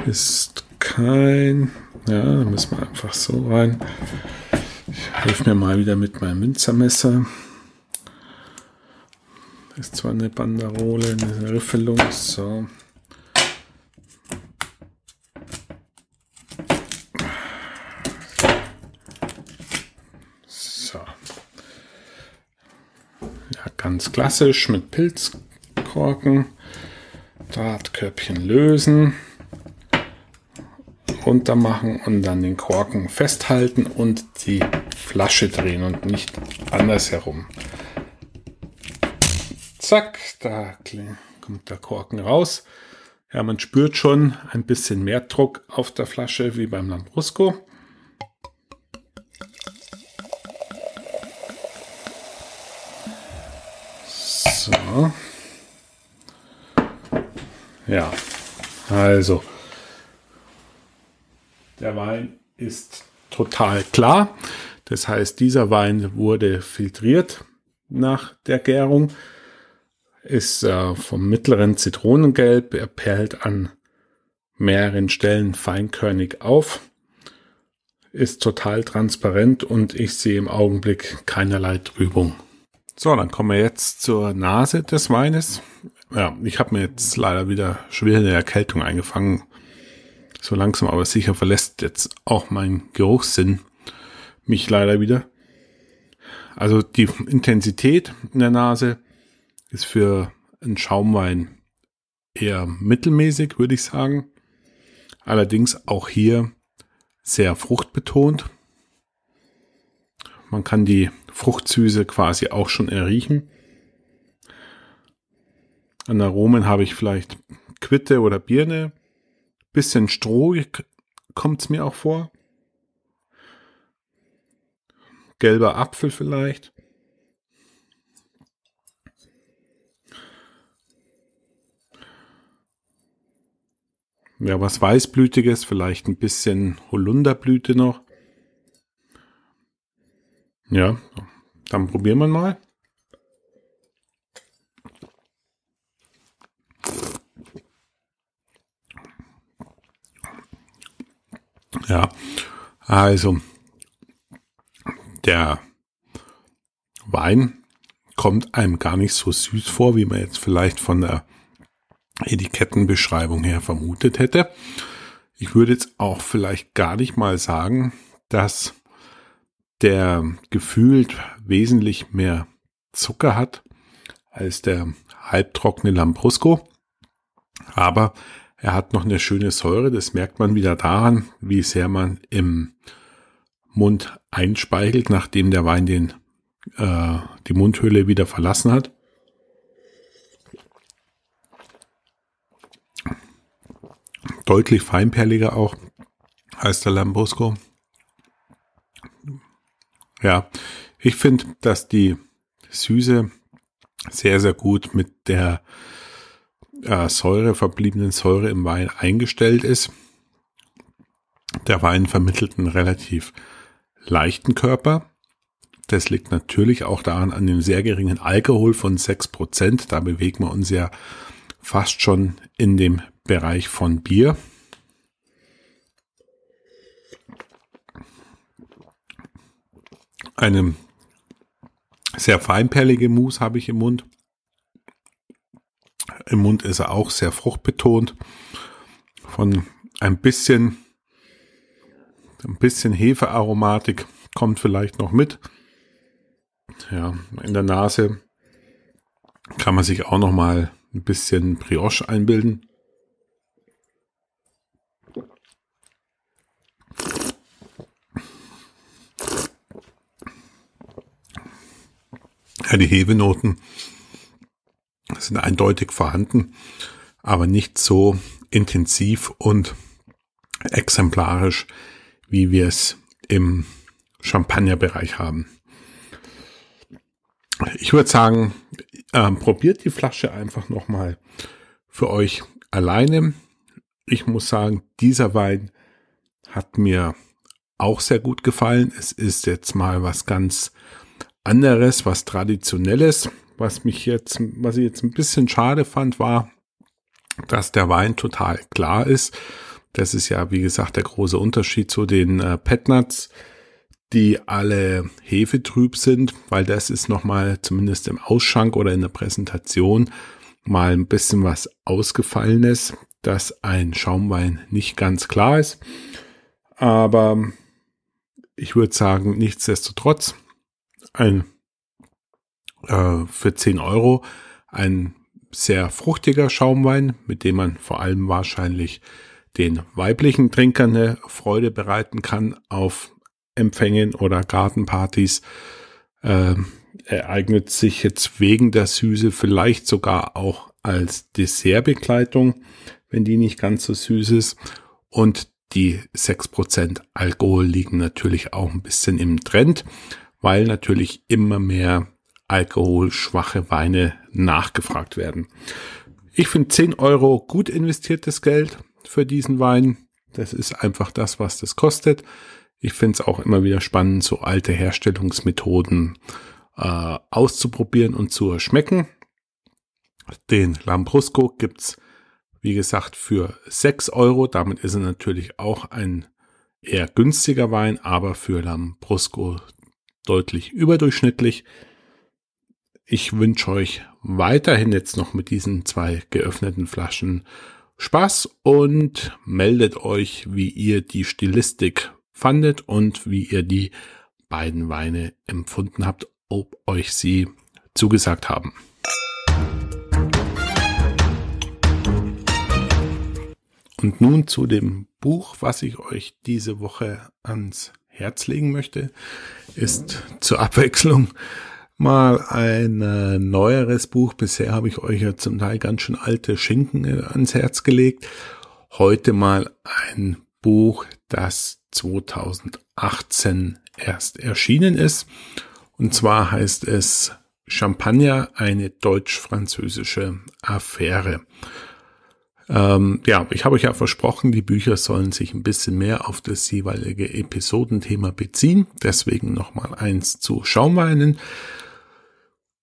ist kein. Ja, da müssen wir einfach so rein. Ich helfe mir mal wieder mit meinem Münzermesser. Das ist zwar eine Banderole, eine Riffelung. So. ganz klassisch mit Pilzkorken. Drahtköpfchen lösen, runter machen und dann den Korken festhalten und die Flasche drehen und nicht andersherum. Zack, da kommt der Korken raus. Ja, man spürt schon ein bisschen mehr Druck auf der Flasche wie beim Lambrusco. Ja. Ja. Also. Der Wein ist total klar. Das heißt, dieser Wein wurde filtriert nach der Gärung, ist äh, vom mittleren Zitronengelb, er perlt an mehreren Stellen feinkörnig auf, ist total transparent und ich sehe im Augenblick keinerlei Trübung. So, dann kommen wir jetzt zur Nase des Weines. Ja, ich habe mir jetzt leider wieder schon wieder eine Erkältung eingefangen. So langsam aber sicher verlässt jetzt auch mein Geruchssinn mich leider wieder. Also die Intensität in der Nase ist für einen Schaumwein eher mittelmäßig, würde ich sagen. Allerdings auch hier sehr fruchtbetont. Man kann die Fruchtsüße quasi auch schon erriechen. An Aromen habe ich vielleicht Quitte oder Birne. Bisschen Stroh kommt es mir auch vor. Gelber Apfel vielleicht. Ja, was Weißblütiges, vielleicht ein bisschen Holunderblüte noch. Ja, dann probieren wir mal. Ja, also der Wein kommt einem gar nicht so süß vor, wie man jetzt vielleicht von der Etikettenbeschreibung her vermutet hätte. Ich würde jetzt auch vielleicht gar nicht mal sagen, dass der gefühlt wesentlich mehr Zucker hat als der halbtrockene Lambrusco. Aber er hat noch eine schöne Säure. Das merkt man wieder daran, wie sehr man im Mund einspeichelt, nachdem der Wein den, äh, die Mundhöhle wieder verlassen hat. Deutlich feinperliger auch als der Lambrusco. Ja, ich finde, dass die Süße sehr, sehr gut mit der äh, Säure, verbliebenen Säure im Wein eingestellt ist. Der Wein vermittelt einen relativ leichten Körper. Das liegt natürlich auch daran an dem sehr geringen Alkohol von 6%. Da bewegen wir uns ja fast schon in dem Bereich von Bier. Eine sehr feinperlige Mousse habe ich im Mund. Im Mund ist er auch sehr fruchtbetont. Von ein bisschen, ein bisschen Hefearomatik kommt vielleicht noch mit. Ja, in der Nase kann man sich auch noch mal ein bisschen Brioche einbilden. Ja, die Hebenoten sind eindeutig vorhanden, aber nicht so intensiv und exemplarisch, wie wir es im Champagnerbereich haben. Ich würde sagen, äh, probiert die Flasche einfach nochmal für euch alleine. Ich muss sagen, dieser Wein hat mir auch sehr gut gefallen. Es ist jetzt mal was ganz anderes, was traditionelles. Was mich jetzt, was ich jetzt ein bisschen schade fand, war, dass der Wein total klar ist. Das ist ja, wie gesagt, der große Unterschied zu den äh, Petnuts, die alle hefetrüb sind, weil das ist nochmal zumindest im Ausschank oder in der Präsentation mal ein bisschen was Ausgefallenes, dass ein Schaumwein nicht ganz klar ist. Aber ich würde sagen, nichtsdestotrotz ein äh, für 10 Euro ein sehr fruchtiger Schaumwein, mit dem man vor allem wahrscheinlich den weiblichen Trinkern eine Freude bereiten kann auf Empfängen oder Gartenpartys. Ähm, er eignet sich jetzt wegen der Süße vielleicht sogar auch als Dessertbegleitung, wenn die nicht ganz so süß ist. Und die 6% Alkohol liegen natürlich auch ein bisschen im Trend weil natürlich immer mehr alkoholschwache Weine nachgefragt werden. Ich finde 10 Euro gut investiertes Geld für diesen Wein. Das ist einfach das, was das kostet. Ich finde es auch immer wieder spannend, so alte Herstellungsmethoden äh, auszuprobieren und zu schmecken. Den Lambrusco gibt's wie gesagt, für 6 Euro. Damit ist er natürlich auch ein eher günstiger Wein, aber für Lambrusco deutlich überdurchschnittlich. Ich wünsche euch weiterhin jetzt noch mit diesen zwei geöffneten Flaschen Spaß und meldet euch, wie ihr die Stilistik fandet und wie ihr die beiden Weine empfunden habt, ob euch sie zugesagt haben. Und nun zu dem Buch, was ich euch diese Woche ans Herz legen möchte, ist zur Abwechslung mal ein äh, neueres Buch. Bisher habe ich euch ja zum Teil ganz schön alte Schinken äh, ans Herz gelegt. Heute mal ein Buch, das 2018 erst erschienen ist. Und zwar heißt es Champagner, eine deutsch-französische Affäre. Ähm, ja, ich habe euch ja versprochen, die Bücher sollen sich ein bisschen mehr auf das jeweilige Episodenthema beziehen. Deswegen nochmal eins zu Schaumweinen.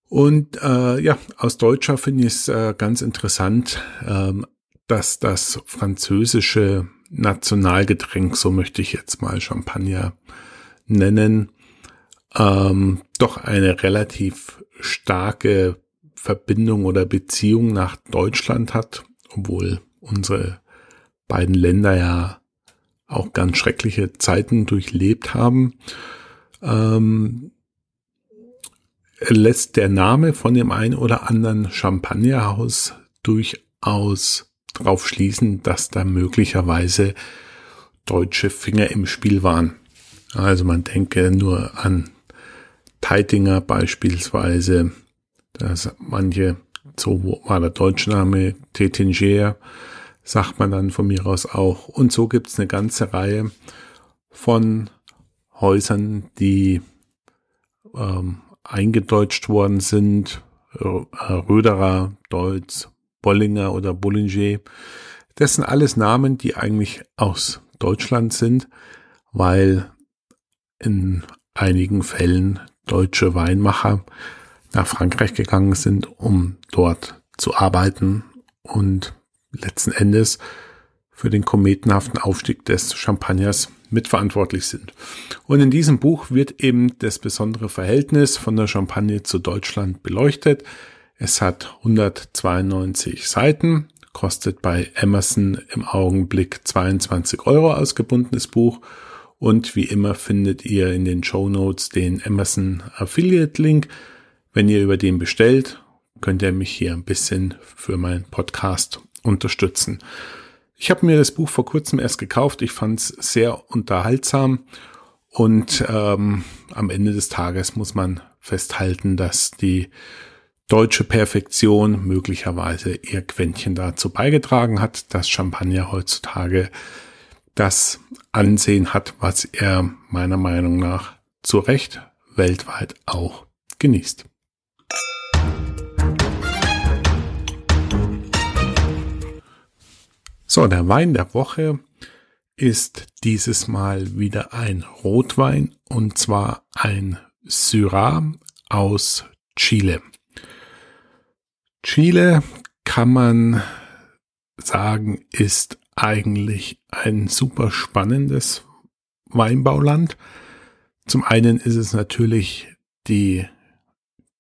Und äh, ja, aus Deutscher finde ich es äh, ganz interessant, ähm, dass das französische Nationalgetränk, so möchte ich jetzt mal Champagner nennen, ähm, doch eine relativ starke Verbindung oder Beziehung nach Deutschland hat obwohl unsere beiden Länder ja auch ganz schreckliche Zeiten durchlebt haben. Ähm, lässt der Name von dem einen oder anderen Champagnerhaus durchaus darauf schließen, dass da möglicherweise deutsche Finger im Spiel waren. Also man denke nur an Teitinger beispielsweise, dass manche so war der deutsche Name Tetinger, sagt man dann von mir aus auch. Und so gibt es eine ganze Reihe von Häusern, die ähm, eingedeutscht worden sind. Äh, Röderer, Deutz, Bollinger oder Bollinger. Das sind alles Namen, die eigentlich aus Deutschland sind, weil in einigen Fällen deutsche Weinmacher nach Frankreich gegangen sind, um dort zu arbeiten und letzten Endes für den kometenhaften Aufstieg des Champagners mitverantwortlich sind. Und in diesem Buch wird eben das besondere Verhältnis von der Champagne zu Deutschland beleuchtet. Es hat 192 Seiten, kostet bei Amazon im Augenblick 22 Euro als gebundenes Buch. Und wie immer findet ihr in den Show Notes den Amazon Affiliate Link. Wenn ihr über den bestellt, könnt ihr mich hier ein bisschen für meinen Podcast unterstützen. Ich habe mir das Buch vor kurzem erst gekauft. Ich fand es sehr unterhaltsam. Und ähm, am Ende des Tages muss man festhalten, dass die deutsche Perfektion möglicherweise ihr Quäntchen dazu beigetragen hat, dass Champagner heutzutage das Ansehen hat, was er meiner Meinung nach zu Recht weltweit auch genießt. So, der Wein der Woche ist dieses Mal wieder ein Rotwein und zwar ein Syrah aus Chile. Chile kann man sagen, ist eigentlich ein super spannendes Weinbauland. Zum einen ist es natürlich die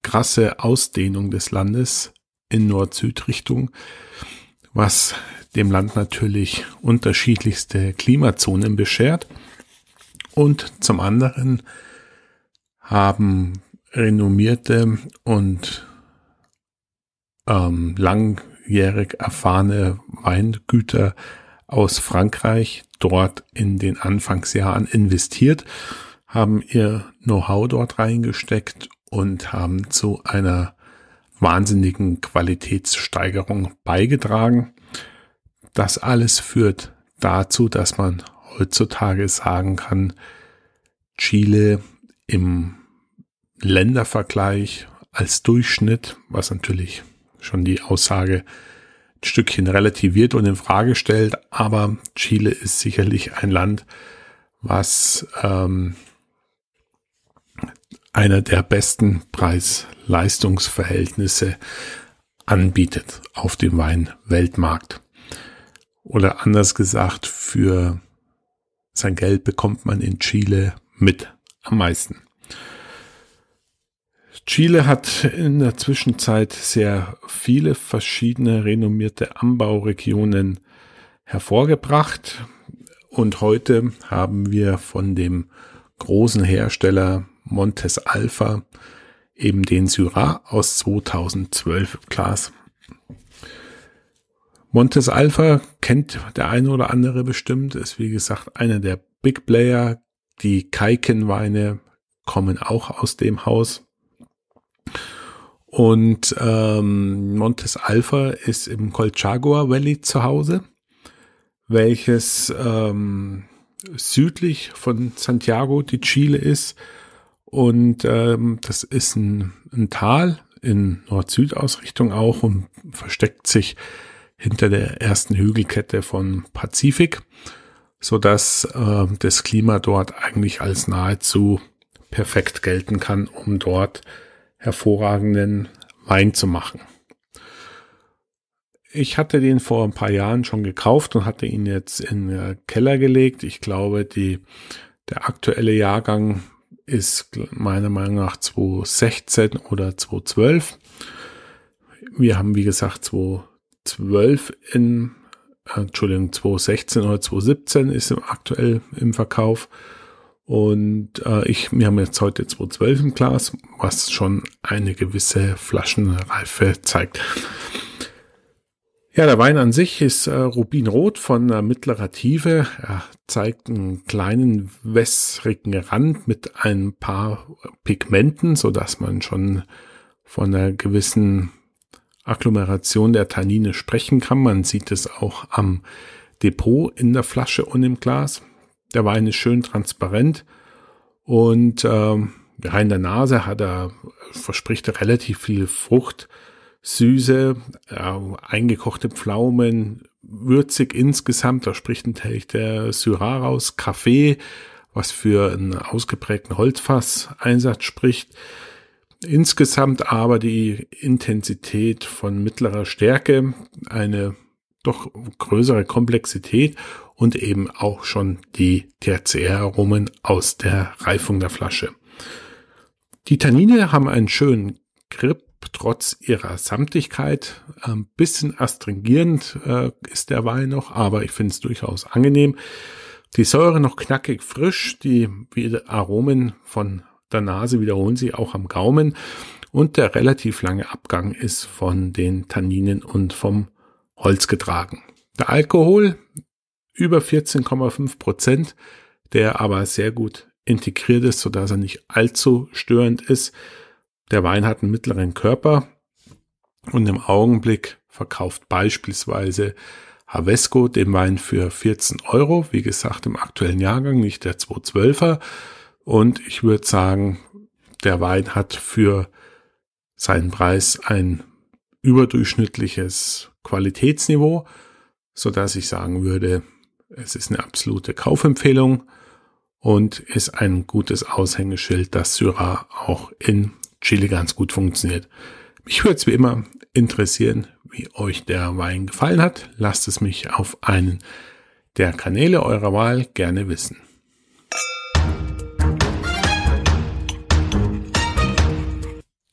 krasse Ausdehnung des Landes in Nord-Süd-Richtung, was dem Land natürlich unterschiedlichste Klimazonen beschert. Und zum anderen haben renommierte und ähm, langjährig erfahrene Weingüter aus Frankreich dort in den Anfangsjahren investiert, haben ihr Know-how dort reingesteckt und haben zu einer wahnsinnigen Qualitätssteigerung beigetragen. Das alles führt dazu, dass man heutzutage sagen kann, Chile im Ländervergleich als Durchschnitt, was natürlich schon die Aussage ein Stückchen relativiert und in Frage stellt, aber Chile ist sicherlich ein Land, was ähm, einer der besten Preis-Leistungs-Verhältnisse anbietet auf dem Wein-Weltmarkt. Oder anders gesagt, für sein Geld bekommt man in Chile mit am meisten. Chile hat in der Zwischenzeit sehr viele verschiedene renommierte Anbauregionen hervorgebracht. Und heute haben wir von dem großen Hersteller Montes Alpha, eben den Syrah aus 2012 Glas. Montes Alpha kennt der eine oder andere bestimmt, ist wie gesagt einer der Big Player. Die kaiken kommen auch aus dem Haus. Und ähm, Montes Alpha ist im Colchagua Valley zu Hause, welches ähm, südlich von Santiago de Chile ist und ähm, das ist ein, ein Tal in Nord-Süd-Ausrichtung auch und versteckt sich hinter der ersten Hügelkette von Pazifik, so dass äh, das Klima dort eigentlich als nahezu perfekt gelten kann, um dort hervorragenden Wein zu machen. Ich hatte den vor ein paar Jahren schon gekauft und hatte ihn jetzt in den äh, Keller gelegt. Ich glaube, die, der aktuelle Jahrgang ist meiner Meinung nach 2016 oder 2012. Wir haben, wie gesagt, 2012 in, äh, Entschuldigung, 2016 oder 2017 ist aktuell im Verkauf. Und äh, ich, wir haben jetzt heute 2012 im Glas, was schon eine gewisse Flaschenreife zeigt. Ja, der Wein an sich ist äh, rubinrot von äh, mittlerer Tiefe. Er zeigt einen kleinen wässrigen Rand mit ein paar Pigmenten, so dass man schon von einer gewissen Agglomeration der Tannine sprechen kann. Man sieht es auch am Depot in der Flasche und im Glas. Der Wein ist schön transparent und äh, rein der Nase hat er verspricht er relativ viel Frucht. Süße, äh, eingekochte Pflaumen, würzig insgesamt, da spricht natürlich der Syrah raus, Kaffee, was für einen ausgeprägten Holzfass-Einsatz spricht. Insgesamt aber die Intensität von mittlerer Stärke, eine doch größere Komplexität und eben auch schon die THCR-Aromen aus der Reifung der Flasche. Die Tannine haben einen schönen Grip, trotz ihrer Samtigkeit. Ein ähm, bisschen astringierend äh, ist der Wein noch, aber ich finde es durchaus angenehm. Die Säure noch knackig frisch, die Aromen von der Nase wiederholen sie auch am Gaumen und der relativ lange Abgang ist von den Tanninen und vom Holz getragen. Der Alkohol über 14,5 Prozent, der aber sehr gut integriert ist, sodass er nicht allzu störend ist der Wein hat einen mittleren Körper und im Augenblick verkauft beispielsweise Havesco den Wein für 14 Euro, wie gesagt im aktuellen Jahrgang, nicht der 212er. Und ich würde sagen, der Wein hat für seinen Preis ein überdurchschnittliches Qualitätsniveau, so dass ich sagen würde, es ist eine absolute Kaufempfehlung und ist ein gutes Aushängeschild, das Syrah auch in Chile ganz gut funktioniert. Mich würde es wie immer interessieren, wie euch der Wein gefallen hat. Lasst es mich auf einen der Kanäle eurer Wahl gerne wissen.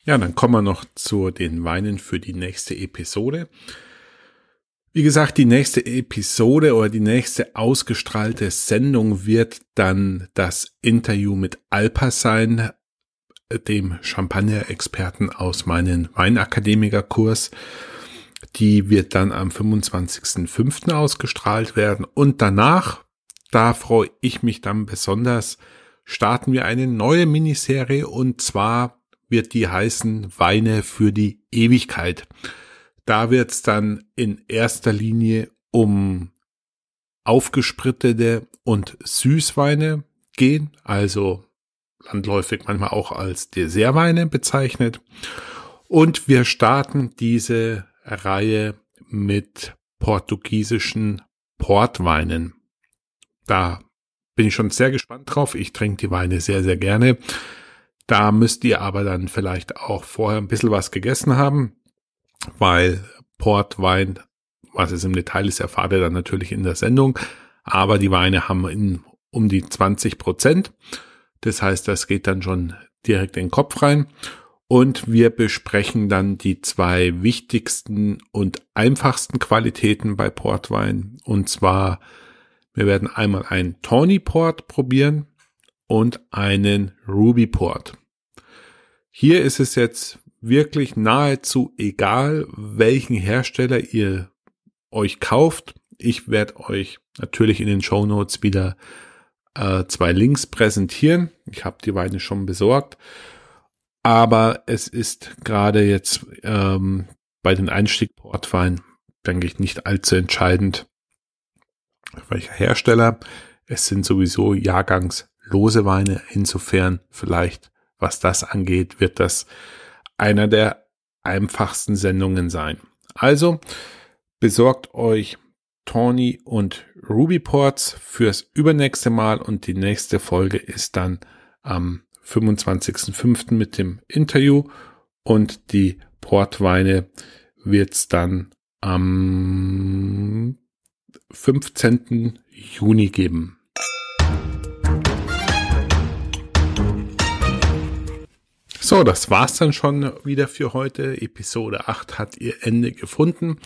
Ja, dann kommen wir noch zu den Weinen für die nächste Episode. Wie gesagt, die nächste Episode oder die nächste ausgestrahlte Sendung wird dann das Interview mit Alpa sein dem Champagner-Experten aus meinem Weinakademikerkurs. Die wird dann am 25.05. ausgestrahlt werden. Und danach, da freue ich mich dann besonders, starten wir eine neue Miniserie und zwar wird die heißen Weine für die Ewigkeit. Da wird es dann in erster Linie um aufgesprittete und Süßweine gehen, also landläufig manchmal auch als Dessertweine bezeichnet. Und wir starten diese Reihe mit portugiesischen Portweinen. Da bin ich schon sehr gespannt drauf. Ich trinke die Weine sehr, sehr gerne. Da müsst ihr aber dann vielleicht auch vorher ein bisschen was gegessen haben, weil Portwein, was es im Detail ist, erfahrt ihr dann natürlich in der Sendung. Aber die Weine haben in, um die 20 Prozent. Das heißt, das geht dann schon direkt in den Kopf rein. Und wir besprechen dann die zwei wichtigsten und einfachsten Qualitäten bei Portwein. Und zwar, wir werden einmal einen Tawny Port probieren und einen Ruby Port. Hier ist es jetzt wirklich nahezu egal, welchen Hersteller ihr euch kauft. Ich werde euch natürlich in den Show Notes wieder äh, zwei Links präsentieren. Ich habe die Weine schon besorgt. Aber es ist gerade jetzt ähm, bei den Einstieg-Portwein, denke ich, nicht allzu entscheidend, welcher Hersteller. Es sind sowieso jahrgangslose Weine. Insofern vielleicht, was das angeht, wird das einer der einfachsten Sendungen sein. Also besorgt euch Tawny und Ruby Ports fürs übernächste Mal und die nächste Folge ist dann am 25.05. mit dem Interview und die Portweine wird's dann am 15. Juni geben. So, das war's dann schon wieder für heute. Episode 8 hat ihr Ende gefunden.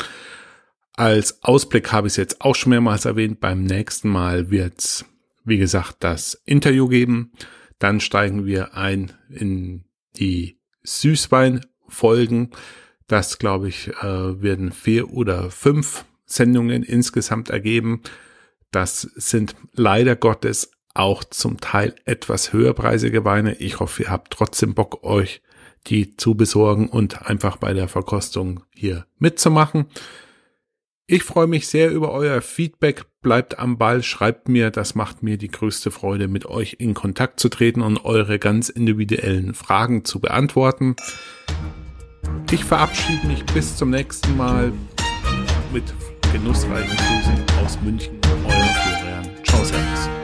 Als Ausblick habe ich es jetzt auch schon mehrmals erwähnt. Beim nächsten Mal wird es, wie gesagt, das Interview geben. Dann steigen wir ein in die Süßwein-Folgen. Das, glaube ich, äh, werden vier oder fünf Sendungen insgesamt ergeben. Das sind leider Gottes auch zum Teil etwas höherpreisige Weine. Ich hoffe, ihr habt trotzdem Bock, euch die zu besorgen und einfach bei der Verkostung hier mitzumachen. Ich freue mich sehr über euer Feedback. Bleibt am Ball, schreibt mir, das macht mir die größte Freude, mit euch in Kontakt zu treten und eure ganz individuellen Fragen zu beantworten. Ich verabschiede mich bis zum nächsten Mal mit genussreichen Grüßen aus München, euer Florian. Ciao, Servus.